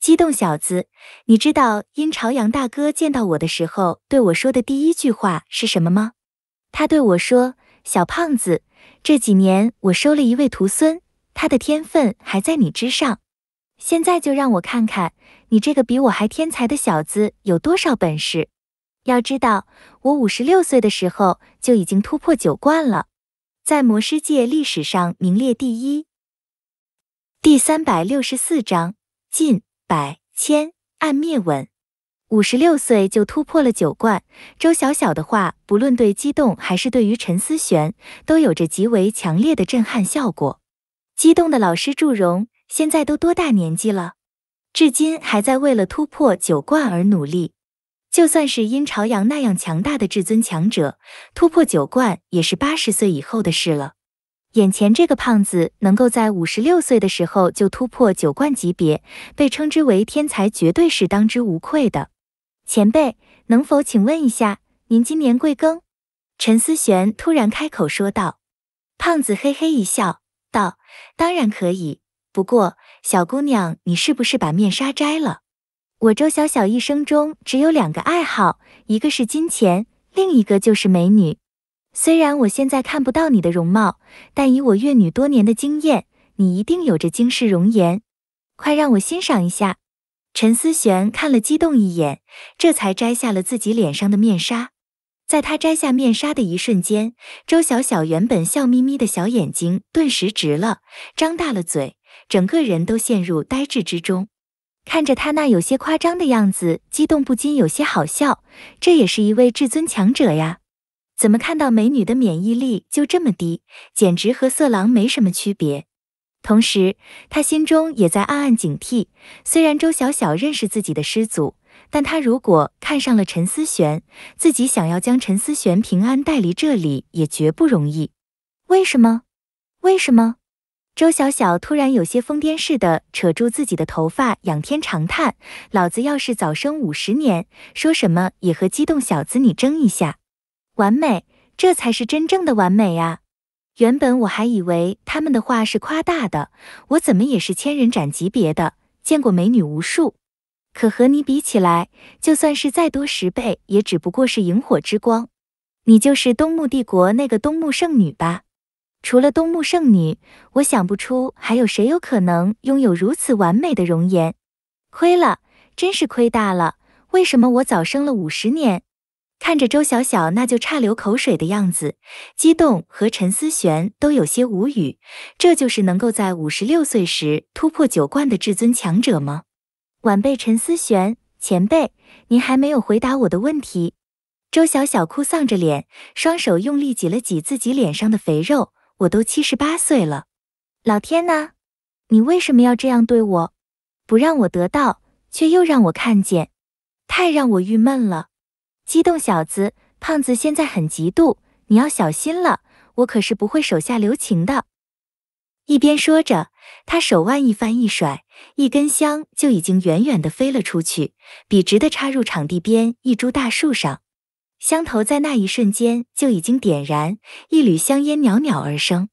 激动小子，你知道阴朝阳大哥见到我的时候对我说的第一句话是什么吗？他对我说：“小胖子，这几年我收了一位徒孙。”他的天分还在你之上，现在就让我看看你这个比我还天才的小子有多少本事。要知道，我五十六岁的时候就已经突破九冠了，在魔师界历史上名列第一。第三百六十四章：近百千暗灭吻。五十六岁就突破了九冠，周小小的话，不论对激动还是对于陈思璇，都有着极为强烈的震撼效果。激动的老师祝融现在都多大年纪了？至今还在为了突破九冠而努力。就算是阴朝阳那样强大的至尊强者突破九冠，也是八十岁以后的事了。眼前这个胖子能够在五十六岁的时候就突破九冠级别，被称之为天才，绝对是当之无愧的。前辈，能否请问一下，您今年贵庚？陈思璇突然开口说道。胖子嘿嘿一笑。当然可以，不过小姑娘，你是不是把面纱摘了？我周小小一生中只有两个爱好，一个是金钱，另一个就是美女。虽然我现在看不到你的容貌，但以我阅女多年的经验，你一定有着惊世容颜。快让我欣赏一下！陈思璇看了激动一眼，这才摘下了自己脸上的面纱。在他摘下面纱的一瞬间，周小小原本笑眯眯的小眼睛顿时直了，张大了嘴，整个人都陷入呆滞之中。看着他那有些夸张的样子，激动不禁有些好笑。这也是一位至尊强者呀，怎么看到美女的免疫力就这么低，简直和色狼没什么区别。同时，他心中也在暗暗警惕。虽然周小小认识自己的师祖。但他如果看上了陈思璇，自己想要将陈思璇平安带离这里也绝不容易。为什么？为什么？周小小突然有些疯癫似的扯住自己的头发，仰天长叹：“老子要是早生五十年，说什么也和激动小子你争一下，完美，这才是真正的完美呀！”原本我还以为他们的话是夸大的，我怎么也是千人斩级别的，见过美女无数。可和你比起来，就算是再多十倍，也只不过是萤火之光。你就是东木帝国那个东木圣女吧？除了东木圣女，我想不出还有谁有可能拥有如此完美的容颜。亏了，真是亏大了！为什么我早生了五十年？看着周小小那就差流口水的样子，激动和陈思璇都有些无语。这就是能够在五十六岁时突破九冠的至尊强者吗？晚辈陈思璇，前辈，您还没有回答我的问题。周小小哭丧着脸，双手用力挤了挤自己脸上的肥肉。我都七十八岁了，老天呐，你为什么要这样对我？不让我得到，却又让我看见，太让我郁闷了。激动小子，胖子现在很嫉妒，你要小心了，我可是不会手下留情的。一边说着，他手腕一翻一甩，一根香就已经远远的飞了出去，笔直的插入场地边一株大树上。香头在那一瞬间就已经点燃，一缕香烟袅袅而生。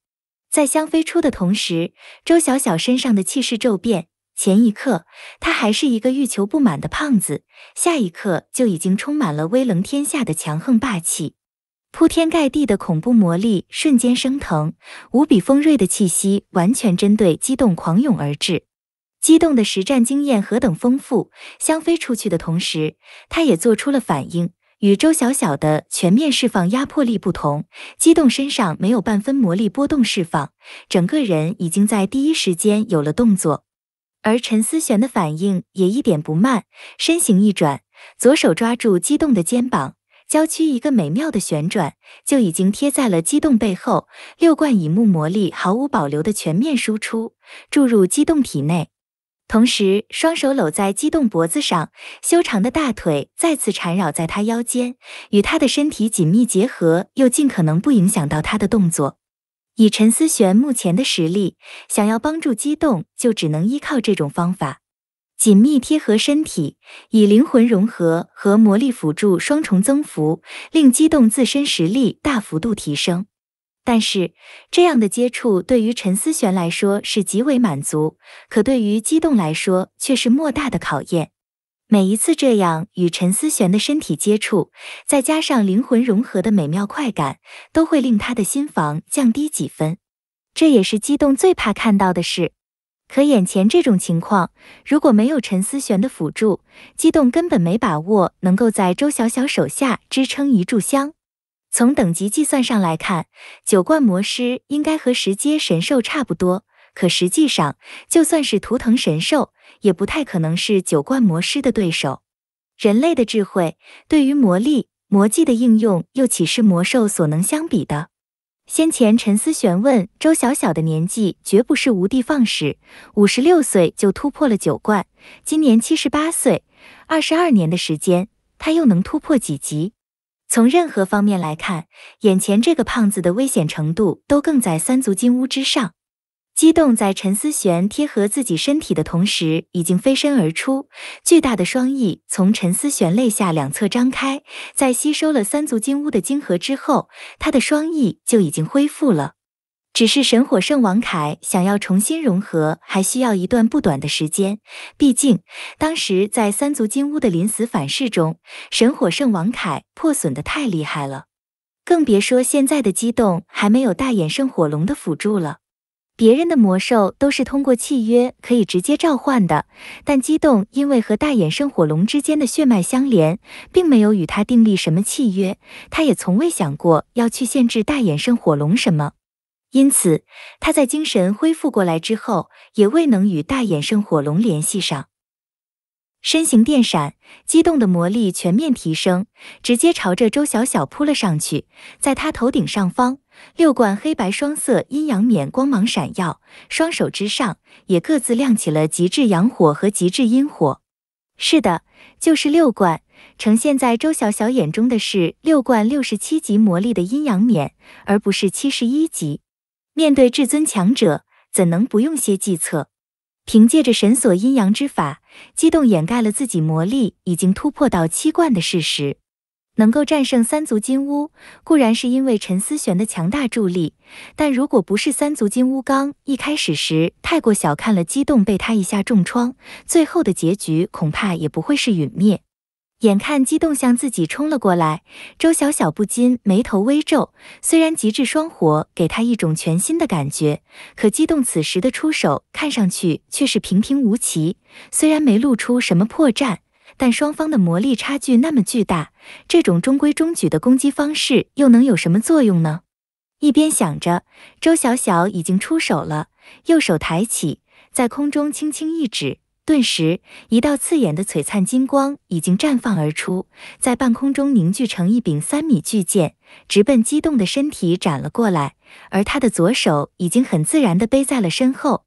在香飞出的同时，周小小身上的气势骤变。前一刻，他还是一个欲求不满的胖子，下一刻就已经充满了威棱天下的强横霸气。铺天盖地的恐怖魔力瞬间升腾，无比锋锐的气息完全针对机动狂涌而至。机动的实战经验何等丰富，香飞出去的同时，他也做出了反应。与周小小的全面释放压迫力不同，激动身上没有半分魔力波动释放，整个人已经在第一时间有了动作。而陈思璇的反应也一点不慢，身形一转，左手抓住机动的肩膀。郊区一个美妙的旋转就已经贴在了机动背后，六冠乙木魔力毫无保留的全面输出注入机动体内，同时双手搂在机动脖子上，修长的大腿再次缠绕在他腰间，与他的身体紧密结合，又尽可能不影响到他的动作。以陈思璇目前的实力，想要帮助机动，就只能依靠这种方法。紧密贴合身体，以灵魂融合和魔力辅助双重增幅，令机动自身实力大幅度提升。但是，这样的接触对于陈思璇来说是极为满足，可对于机动来说却是莫大的考验。每一次这样与陈思璇的身体接触，再加上灵魂融合的美妙快感，都会令他的心房降低几分。这也是机动最怕看到的事。可眼前这种情况，如果没有陈思璇的辅助，激动根本没把握能够在周小小手下支撑一炷香。从等级计算上来看，九冠魔师应该和十阶神兽差不多。可实际上，就算是图腾神兽，也不太可能是九冠魔师的对手。人类的智慧，对于魔力、魔技的应用，又岂是魔兽所能相比的？先前陈思璇问周小小的年纪绝不是无的放矢，五十六岁就突破了九冠，今年七十八岁，二十二年的时间，他又能突破几级？从任何方面来看，眼前这个胖子的危险程度都更在三足金乌之上。激动在陈思璇贴合自己身体的同时，已经飞身而出。巨大的双翼从陈思璇肋下两侧张开，在吸收了三足金乌的晶核之后，他的双翼就已经恢复了。只是神火圣王铠想要重新融合，还需要一段不短的时间。毕竟当时在三足金乌的临死反噬中，神火圣王铠破损的太厉害了，更别说现在的激动还没有大眼圣火龙的辅助了。别人的魔兽都是通过契约可以直接召唤的，但激动因为和大眼圣火龙之间的血脉相连，并没有与他订立什么契约，他也从未想过要去限制大眼圣火龙什么，因此他在精神恢复过来之后，也未能与大眼圣火龙联系上。身形电闪，激动的魔力全面提升，直接朝着周小小扑了上去，在他头顶上方。六冠黑白双色阴阳冕光芒闪耀，双手之上也各自亮起了极致阳火和极致阴火。是的，就是六冠。呈现在周小小眼中的是六冠六十七级魔力的阴阳冕，而不是七十一级。面对至尊强者，怎能不用些计策？凭借着神锁阴阳之法，激动掩盖了自己魔力已经突破到七冠的事实。能够战胜三足金乌，固然是因为陈思璇的强大助力，但如果不是三足金乌刚一开始时太过小看了激动，被他一下重创，最后的结局恐怕也不会是陨灭。眼看激动向自己冲了过来，周小小不禁眉头微皱。虽然极致双火给他一种全新的感觉，可激动此时的出手看上去却是平平无奇，虽然没露出什么破绽。但双方的魔力差距那么巨大，这种中规中矩的攻击方式又能有什么作用呢？一边想着，周小小已经出手了，右手抬起，在空中轻轻一指，顿时一道刺眼的璀璨金光已经绽放而出，在半空中凝聚成一柄三米巨剑，直奔激动的身体斩了过来。而他的左手已经很自然地背在了身后。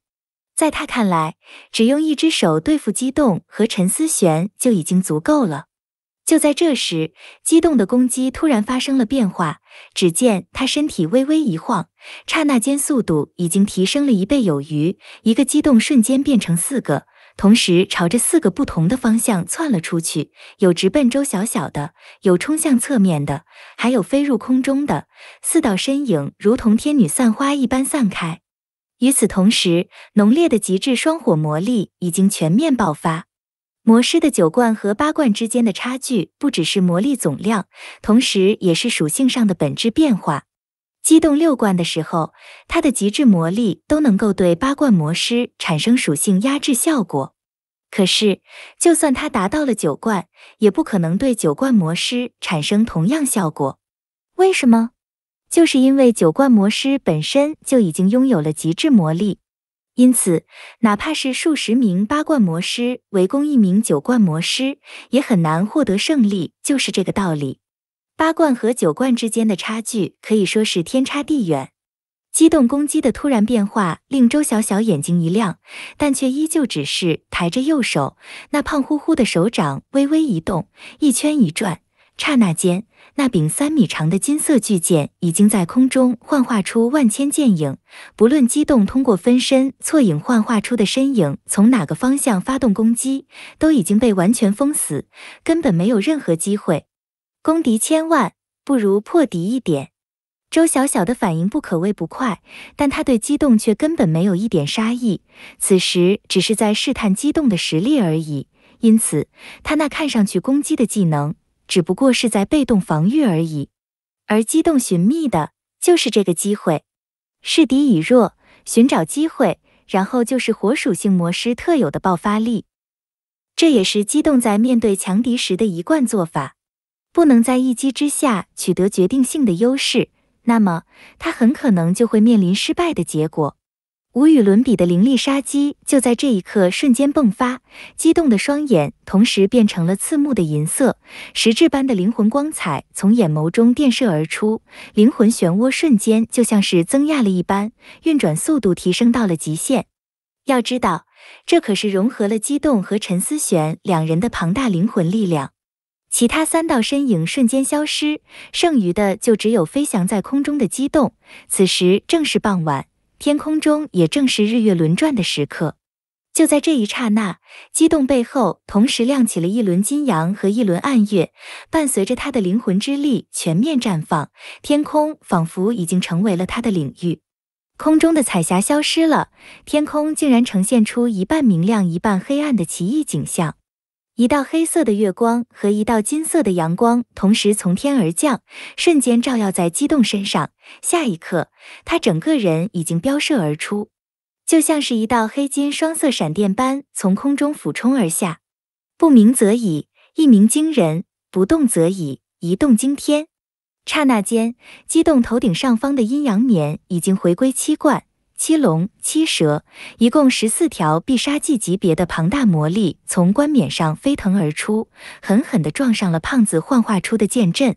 在他看来，只用一只手对付激动和陈思璇就已经足够了。就在这时，激动的攻击突然发生了变化。只见他身体微微一晃，刹那间速度已经提升了一倍有余，一个激动瞬间变成四个，同时朝着四个不同的方向窜了出去。有直奔周小小的，有冲向侧面的，还有飞入空中的。四道身影如同天女散花一般散开。与此同时，浓烈的极致双火魔力已经全面爆发。魔师的九冠和八冠之间的差距，不只是魔力总量，同时也是属性上的本质变化。激动六冠的时候，他的极致魔力都能够对八冠魔师产生属性压制效果。可是，就算他达到了九冠，也不可能对九冠魔师产生同样效果。为什么？就是因为九冠魔师本身就已经拥有了极致魔力，因此哪怕是数十名八冠魔师围攻一名九冠魔师，也很难获得胜利。就是这个道理。八冠和九冠之间的差距可以说是天差地远。机动攻击的突然变化令周小小眼睛一亮，但却依旧只是抬着右手，那胖乎乎的手掌微微一动，一圈一转，刹那间。那柄三米长的金色巨剑已经在空中幻化出万千剑影，不论机动通过分身错影幻化出的身影从哪个方向发动攻击，都已经被完全封死，根本没有任何机会。攻敌千万，不如破敌一点。周小小的反应不可谓不快，但他对机动却根本没有一点杀意，此时只是在试探机动的实力而已。因此，他那看上去攻击的技能。只不过是在被动防御而已，而机动寻觅的就是这个机会，示敌以弱，寻找机会，然后就是火属性魔师特有的爆发力，这也是机动在面对强敌时的一贯做法。不能在一击之下取得决定性的优势，那么他很可能就会面临失败的结果。无与伦比的凌厉杀机就在这一刻瞬间迸发，激动的双眼同时变成了刺目的银色，实质般的灵魂光彩从眼眸中电射而出，灵魂漩涡瞬间就像是增压了一般，运转速度提升到了极限。要知道，这可是融合了激动和陈思璇两人的庞大灵魂力量。其他三道身影瞬间消失，剩余的就只有飞翔在空中的激动。此时正是傍晚。天空中也正是日月轮转的时刻，就在这一刹那，激动背后同时亮起了一轮金阳和一轮暗月，伴随着他的灵魂之力全面绽放，天空仿佛已经成为了他的领域。空中的彩霞消失了，天空竟然呈现出一半明亮、一半黑暗的奇异景象。一道黑色的月光和一道金色的阳光同时从天而降，瞬间照耀在激动身上。下一刻，他整个人已经飙射而出，就像是一道黑金双色闪电般从空中俯冲而下。不鸣则已，一鸣惊人；不动则已，一动惊天。刹那间，激动头顶上方的阴阳冕已经回归七冠。七龙七蛇，一共十四条必杀技级别的庞大魔力从冠冕上飞腾而出，狠狠地撞上了胖子幻化出的剑阵。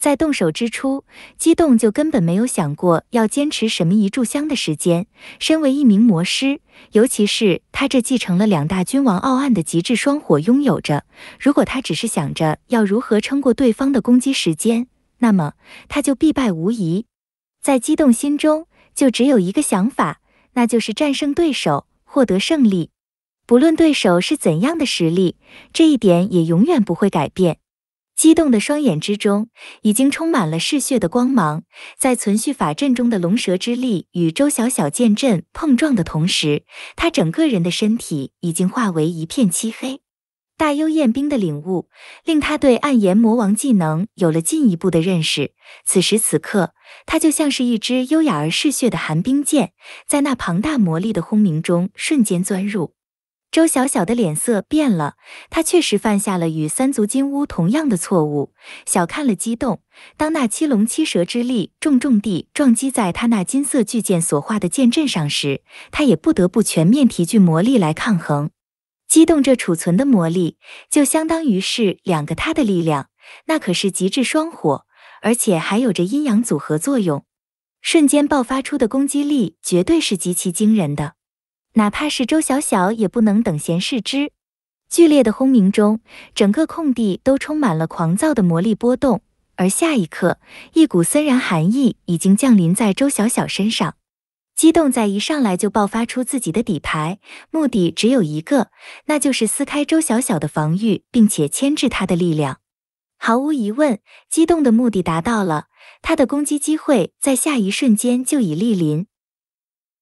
在动手之初，激动就根本没有想过要坚持什么一炷香的时间。身为一名魔师，尤其是他这继承了两大君王奥岸的极致双火拥有着，如果他只是想着要如何撑过对方的攻击时间，那么他就必败无疑。在激动心中。就只有一个想法，那就是战胜对手，获得胜利。不论对手是怎样的实力，这一点也永远不会改变。激动的双眼之中，已经充满了嗜血的光芒。在存续法阵中的龙蛇之力与周小小剑阵碰撞的同时，他整个人的身体已经化为一片漆黑。大幽焰兵的领悟令他对暗炎魔王技能有了进一步的认识。此时此刻，他就像是一支优雅而嗜血的寒冰剑，在那庞大魔力的轰鸣中瞬间钻入。周小小的脸色变了，他确实犯下了与三足金乌同样的错误，小看了激动。当那七龙七蛇之力重重地撞击在他那金色巨剑所化的剑阵上时，他也不得不全面提聚魔力来抗衡。激动，着储存的魔力就相当于是两个他的力量，那可是极致双火，而且还有着阴阳组合作用，瞬间爆发出的攻击力绝对是极其惊人的。哪怕是周小小也不能等闲视之。剧烈的轰鸣中，整个空地都充满了狂躁的魔力波动，而下一刻，一股森然寒意已经降临在周小小身上。激动在一上来就爆发出自己的底牌，目的只有一个，那就是撕开周小小的防御，并且牵制他的力量。毫无疑问，激动的目的达到了，他的攻击机会在下一瞬间就已莅临。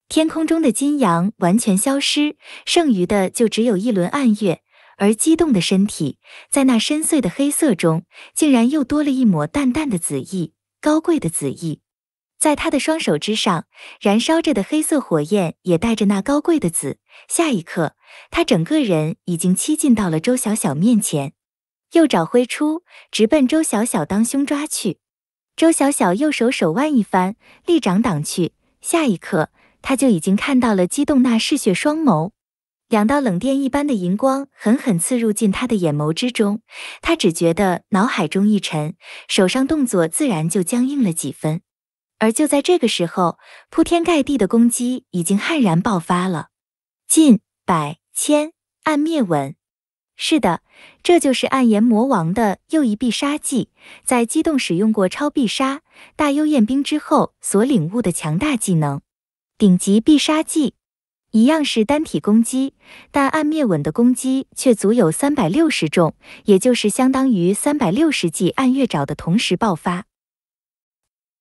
天空中的金阳完全消失，剩余的就只有一轮暗月。而激动的身体在那深邃的黑色中，竟然又多了一抹淡淡的紫意，高贵的紫意。在他的双手之上，燃烧着的黑色火焰也带着那高贵的紫。下一刻，他整个人已经欺近到了周小小面前，右爪挥出，直奔周小小当胸抓去。周小小右手手腕一翻，立掌挡去。下一刻，他就已经看到了激动那嗜血双眸，两道冷电一般的银光狠狠刺入进他的眼眸之中。他只觉得脑海中一沉，手上动作自然就僵硬了几分。而就在这个时候，铺天盖地的攻击已经悍然爆发了，近百千暗灭吻。是的，这就是暗炎魔王的又一必杀技，在机动使用过超必杀大幽焰冰之后所领悟的强大技能，顶级必杀技。一样是单体攻击，但暗灭吻的攻击却足有三百六十重，也就是相当于三百六十记暗月爪的同时爆发。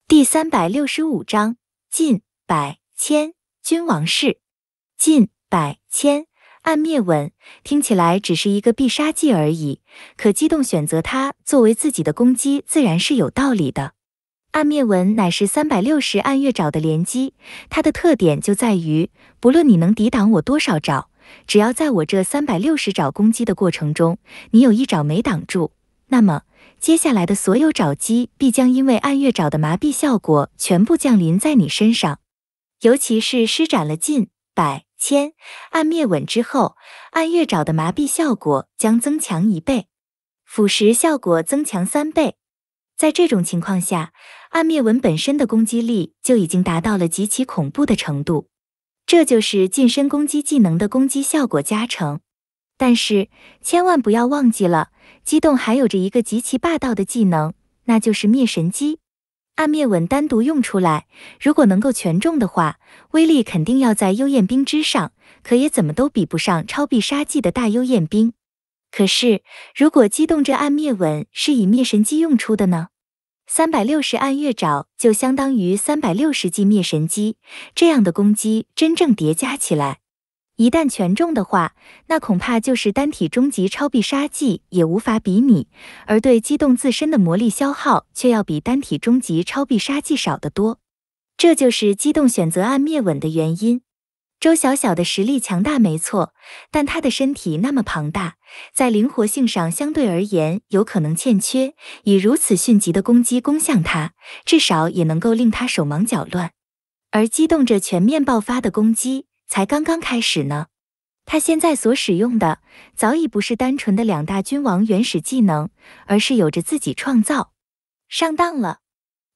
第三百六十五章，晋、百千君王事，晋、百千暗灭吻，听起来只是一个必杀技而已。可激动选择它作为自己的攻击，自然是有道理的。暗灭纹乃是三百六十暗月爪的连击，它的特点就在于，不论你能抵挡我多少爪，只要在我这三百六十爪攻击的过程中，你有一爪没挡住，那么。接下来的所有爪击必将因为暗月爪的麻痹效果全部降临在你身上，尤其是施展了近百千暗灭吻之后，暗月爪的麻痹效果将增强一倍，腐蚀效果增强三倍。在这种情况下，暗灭吻本身的攻击力就已经达到了极其恐怖的程度。这就是近身攻击技能的攻击效果加成，但是千万不要忘记了。机动还有着一个极其霸道的技能，那就是灭神击。暗灭吻单独用出来，如果能够全中的话，威力肯定要在幽焰兵之上，可也怎么都比不上超必杀技的大幽焰兵。可是，如果机动这暗灭吻是以灭神击用出的呢？三百六十暗月爪就相当于三百六十记灭神击，这样的攻击真正叠加起来。一旦全中的话，那恐怕就是单体终极超必杀技也无法比拟，而对机动自身的魔力消耗却要比单体终极超必杀技少得多。这就是机动选择按灭吻的原因。周小小的实力强大没错，但她的身体那么庞大，在灵活性上相对而言有可能欠缺。以如此迅疾的攻击攻向她，至少也能够令她手忙脚乱。而机动着全面爆发的攻击。才刚刚开始呢，他现在所使用的早已不是单纯的两大君王原始技能，而是有着自己创造。上当了！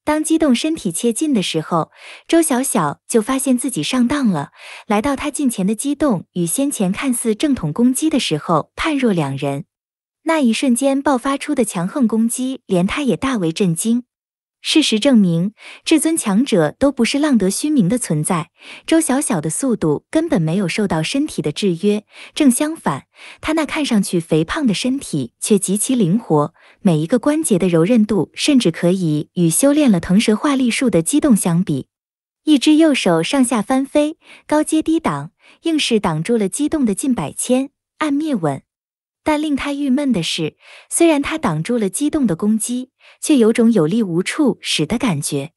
当激动身体切近的时候，周小小就发现自己上当了。来到他近前的激动，与先前看似正统攻击的时候，判若两人。那一瞬间爆发出的强横攻击，连他也大为震惊。事实证明，至尊强者都不是浪得虚名的存在。周小小的速度根本没有受到身体的制约，正相反，他那看上去肥胖的身体却极其灵活，每一个关节的柔韧度甚至可以与修炼了腾蛇化力术的机动相比。一只右手上下翻飞，高阶低挡，硬是挡住了机动的近百千暗灭吻。但令他郁闷的是，虽然他挡住了机动的攻击。却有种有力无处使的感觉，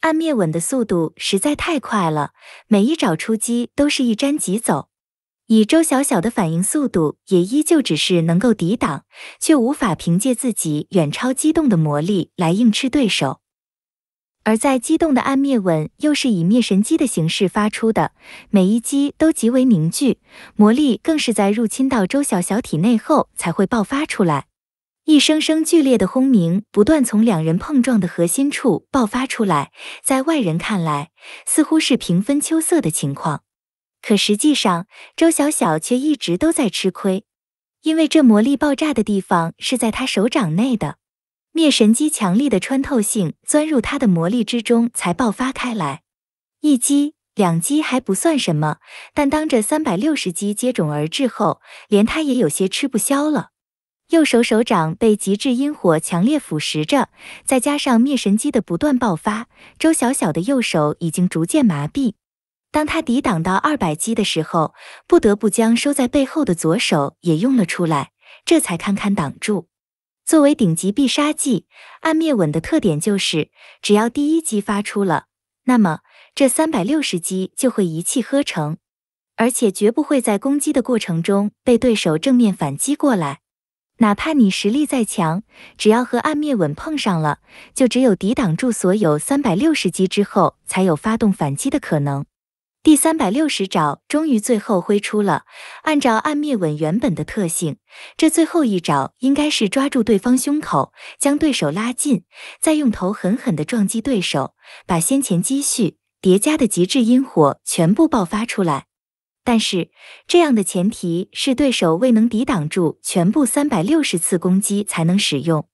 暗灭吻的速度实在太快了，每一爪出击都是一沾即走。以周小小的反应速度，也依旧只是能够抵挡，却无法凭借自己远超激动的魔力来硬吃对手。而在激动的暗灭吻又是以灭神击的形式发出的，每一击都极为凝聚，魔力更是在入侵到周小小体内后才会爆发出来。一声声剧烈的轰鸣不断从两人碰撞的核心处爆发出来，在外人看来似乎是平分秋色的情况，可实际上周小小却一直都在吃亏，因为这魔力爆炸的地方是在他手掌内的灭神击，强力的穿透性钻入他的魔力之中才爆发开来。一击两击还不算什么，但当这三百六十击接踵而至后，连他也有些吃不消了。右手手掌被极致阴火强烈腐蚀着，再加上灭神击的不断爆发，周小小的右手已经逐渐麻痹。当他抵挡到二百击的时候，不得不将收在背后的左手也用了出来，这才堪堪挡住。作为顶级必杀技，暗灭吻的特点就是，只要第一击发出了，那么这三百六十击就会一气呵成，而且绝不会在攻击的过程中被对手正面反击过来。哪怕你实力再强，只要和暗灭吻碰上了，就只有抵挡住所有三百六十击之后，才有发动反击的可能。第三百六十爪终于最后挥出了。按照暗灭吻原本的特性，这最后一爪应该是抓住对方胸口，将对手拉近，再用头狠狠地撞击对手，把先前积蓄叠加的极致阴火全部爆发出来。但是，这样的前提是对手未能抵挡住全部三百六十次攻击才能使用。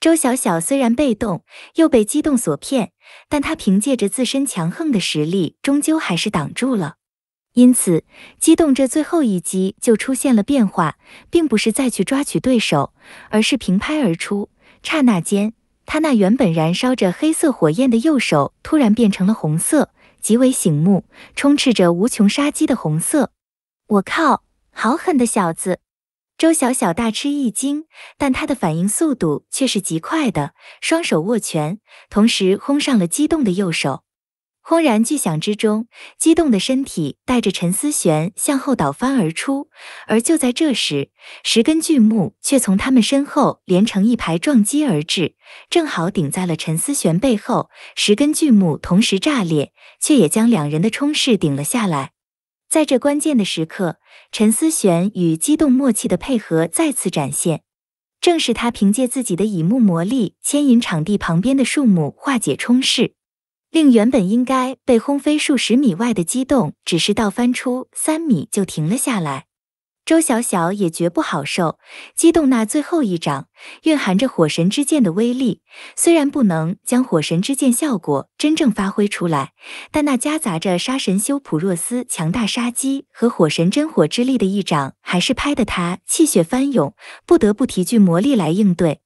周小小虽然被动又被机动所骗，但她凭借着自身强横的实力，终究还是挡住了。因此，机动这最后一击就出现了变化，并不是再去抓取对手，而是平拍而出。刹那间，他那原本燃烧着黑色火焰的右手突然变成了红色。极为醒目，充斥着无穷杀机的红色。我靠，好狠的小子！周小小大吃一惊，但他的反应速度却是极快的，双手握拳，同时轰上了激动的右手。轰然巨响之中，激动的身体带着陈思璇向后倒翻而出。而就在这时，十根巨木却从他们身后连成一排撞击而至，正好顶在了陈思璇背后。十根巨木同时炸裂，却也将两人的冲势顶了下来。在这关键的时刻，陈思璇与激动默契的配合再次展现。正是他凭借自己的以木魔力牵引场地旁边的树木，化解冲势。令原本应该被轰飞数十米外的机动，只是倒翻出三米就停了下来。周小小也绝不好受，激动那最后一掌蕴含着火神之剑的威力，虽然不能将火神之剑效果真正发挥出来，但那夹杂着杀神修普若斯强大杀机和火神真火之力的一掌，还是拍得他气血翻涌，不得不提具魔力来应对。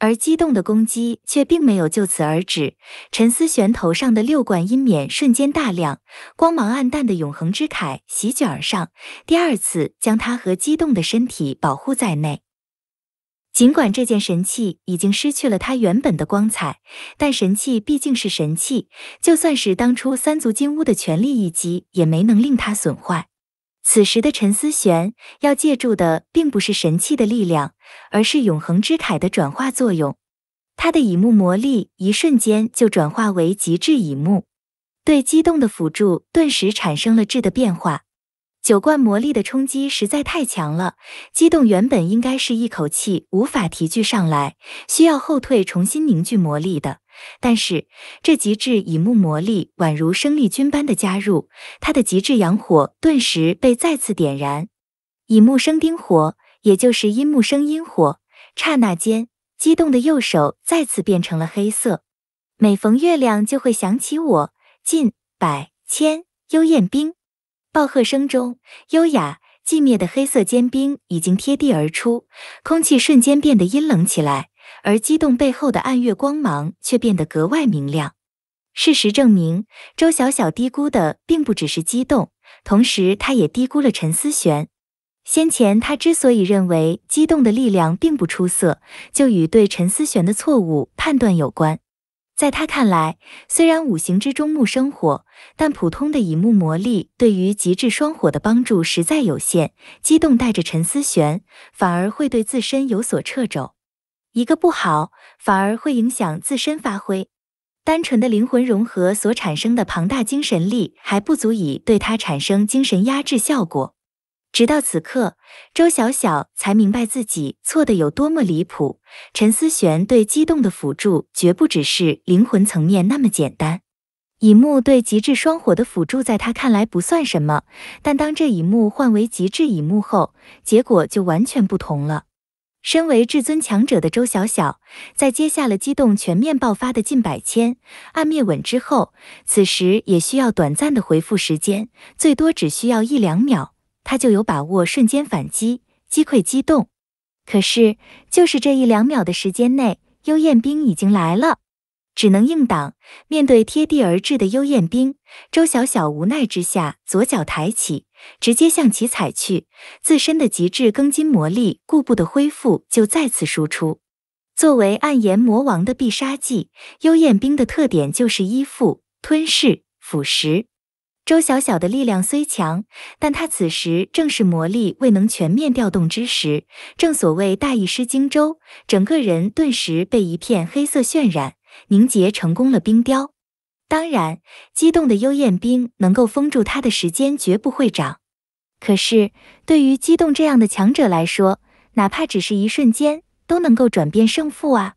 而激动的攻击却并没有就此而止，陈思璇头上的六冠阴冕瞬间大亮，光芒暗淡的永恒之铠席卷而上，第二次将他和激动的身体保护在内。尽管这件神器已经失去了它原本的光彩，但神器毕竟是神器，就算是当初三足金乌的全力一击也没能令它损坏。此时的陈思璇要借助的并不是神器的力量，而是永恒之铠的转化作用。她的乙木魔力一瞬间就转化为极致乙木，对机动的辅助顿时产生了质的变化。九罐魔力的冲击实在太强了，机动原本应该是一口气无法提聚上来，需要后退重新凝聚魔力的。但是，这极致乙木魔力宛如生力军般的加入，他的极致阳火顿时被再次点燃。乙木生丁火，也就是阴木生阴火。刹那间，激动的右手再次变成了黑色。每逢月亮，就会想起我。近百千幽燕兵，暴喝声中，优雅寂灭的黑色尖兵已经贴地而出，空气瞬间变得阴冷起来。而激动背后的暗月光芒却变得格外明亮。事实证明，周小小低估的并不只是激动，同时她也低估了陈思璇。先前她之所以认为激动的力量并不出色，就与对陈思璇的错误判断有关。在他看来，虽然五行之中木生火，但普通的乙木魔力对于极致双火的帮助实在有限。激动带着陈思璇，反而会对自身有所掣肘。一个不好，反而会影响自身发挥。单纯的灵魂融合所产生的庞大精神力，还不足以对他产生精神压制效果。直到此刻，周小小才明白自己错的有多么离谱。陈思璇对激动的辅助，绝不只是灵魂层面那么简单。乙木对极致双火的辅助，在他看来不算什么，但当这乙木换为极致乙木后，结果就完全不同了。身为至尊强者的周小小，在接下了机动全面爆发的近百千暗灭吻之后，此时也需要短暂的回复时间，最多只需要一两秒，他就有把握瞬间反击，击溃机动。可是，就是这一两秒的时间内，幽燕兵已经来了，只能硬挡。面对贴地而至的幽燕兵，周小小无奈之下，左脚抬起。直接向其踩去，自身的极致庚金魔力固步的恢复就再次输出。作为暗炎魔王的必杀技，幽焰冰的特点就是依附、吞噬、腐蚀。周小小的力量虽强，但他此时正是魔力未能全面调动之时，正所谓大意失荆州，整个人顿时被一片黑色渲染，凝结成功了冰雕。当然，激动的幽燕兵能够封住他的时间绝不会长。可是，对于激动这样的强者来说，哪怕只是一瞬间，都能够转变胜负啊！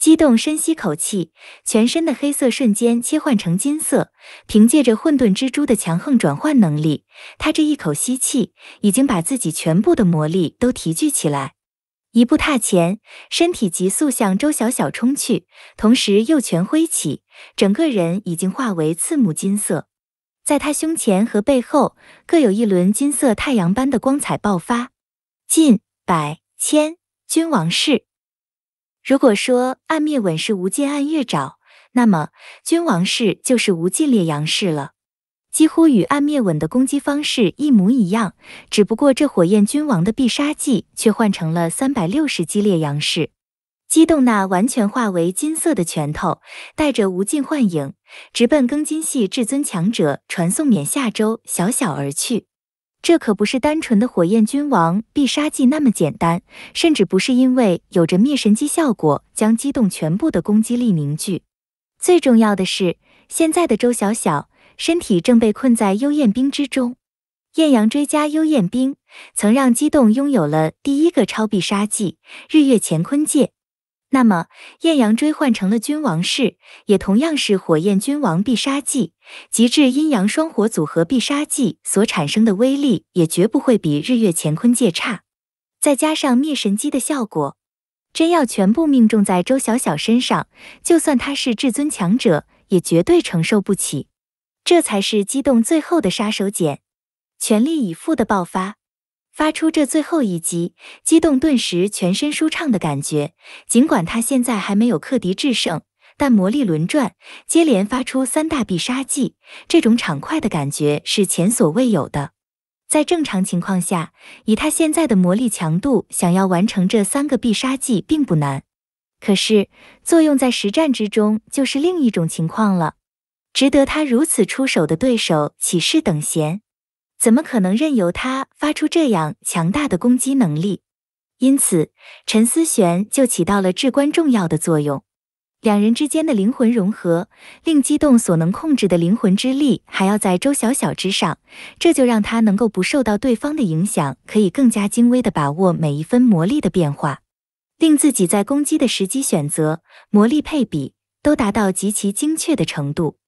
激动深吸口气，全身的黑色瞬间切换成金色。凭借着混沌蜘蛛的强横转换能力，他这一口吸气已经把自己全部的魔力都提聚起来。一步踏前，身体急速向周小小冲去，同时右拳挥起，整个人已经化为刺目金色，在他胸前和背后各有一轮金色太阳般的光彩爆发。近百千君王式，如果说暗灭吻是无尽暗月爪，那么君王式就是无尽烈阳式了。几乎与暗灭吻的攻击方式一模一样，只不过这火焰君王的必杀技却换成了三百六十激烈阳式。激动那完全化为金色的拳头，带着无尽幻影，直奔庚金系至尊强者传送冕下周小小而去。这可不是单纯的火焰君王必杀技那么简单，甚至不是因为有着灭神机效果将机动全部的攻击力凝聚。最重要的是，现在的周小小。身体正被困在幽焰冰之中，艳阳追加幽焰冰曾让姬动拥有了第一个超必杀技日月乾坤戒。那么，艳阳追换成了君王式，也同样是火焰君王必杀技，极致阴阳双火组合必杀技所产生的威力，也绝不会比日月乾坤戒差。再加上灭神机的效果，真要全部命中在周小小身上，就算他是至尊强者，也绝对承受不起。这才是机动最后的杀手锏，全力以赴的爆发，发出这最后一击，机动顿时全身舒畅的感觉。尽管他现在还没有克敌制胜，但魔力轮转接连发出三大必杀技，这种畅快的感觉是前所未有的。在正常情况下，以他现在的魔力强度，想要完成这三个必杀技并不难。可是作用在实战之中，就是另一种情况了。值得他如此出手的对手岂是等闲？怎么可能任由他发出这样强大的攻击能力？因此，陈思璇就起到了至关重要的作用。两人之间的灵魂融合，令机动所能控制的灵魂之力还要在周小小之上，这就让他能够不受到对方的影响，可以更加精微的把握每一分魔力的变化，令自己在攻击的时机选择、魔力配比都达到极其精确的程度。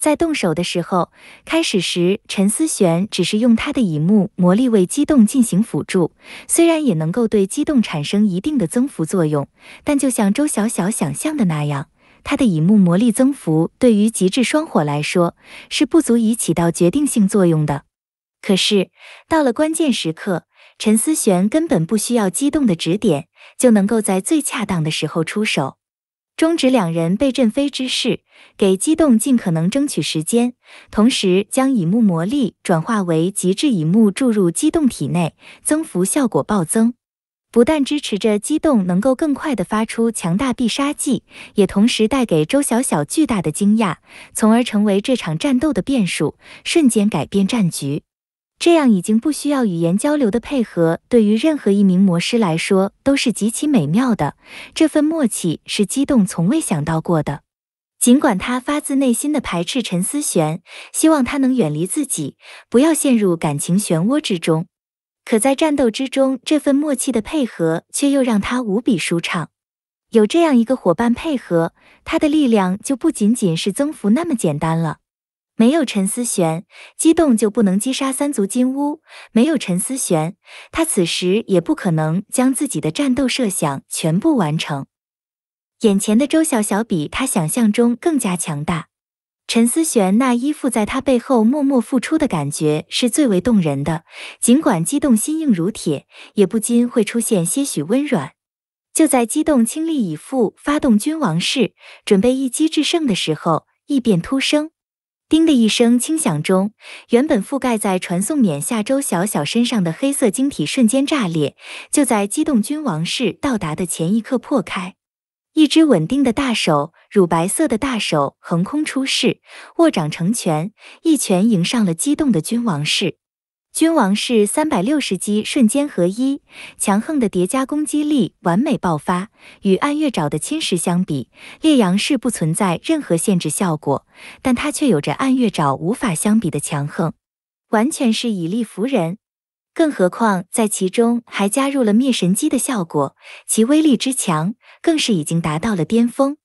在动手的时候，开始时陈思璇只是用她的乙木魔力为机动进行辅助，虽然也能够对机动产生一定的增幅作用，但就像周小小想象的那样，他的乙木魔力增幅对于极致双火来说是不足以起到决定性作用的。可是到了关键时刻，陈思璇根本不需要机动的指点，就能够在最恰当的时候出手。终止两人被震飞之势，给机动尽可能争取时间，同时将乙木魔力转化为极致乙木注入机动体内，增幅效果暴增。不但支持着机动能够更快的发出强大必杀技，也同时带给周小小巨大的惊讶，从而成为这场战斗的变数，瞬间改变战局。这样已经不需要语言交流的配合，对于任何一名魔师来说都是极其美妙的。这份默契是激动从未想到过的。尽管他发自内心的排斥陈思璇，希望他能远离自己，不要陷入感情漩涡之中，可在战斗之中，这份默契的配合却又让他无比舒畅。有这样一个伙伴配合，他的力量就不仅仅是增幅那么简单了。没有陈思璇，激动就不能击杀三足金乌。没有陈思璇，他此时也不可能将自己的战斗设想全部完成。眼前的周小小比他想象中更加强大。陈思璇那依附在他背后默默付出的感觉是最为动人的。尽管激动心硬如铁，也不禁会出现些许温软。就在激动倾力以赴发动君王式，准备一击制胜的时候，异变突生。叮的一声轻响中，原本覆盖在传送冕下周小小身上的黑色晶体瞬间炸裂，就在机动君王室到达的前一刻破开。一只稳定的大手，乳白色的大手横空出世，握掌成拳，一拳迎上了机动的君王室。君王式三百六十击瞬间合一，强横的叠加攻击力完美爆发。与暗月爪的侵蚀相比，烈阳式不存在任何限制效果，但它却有着暗月爪无法相比的强横，完全是以力服人。更何况在其中还加入了灭神击的效果，其威力之强，更是已经达到了巅峰。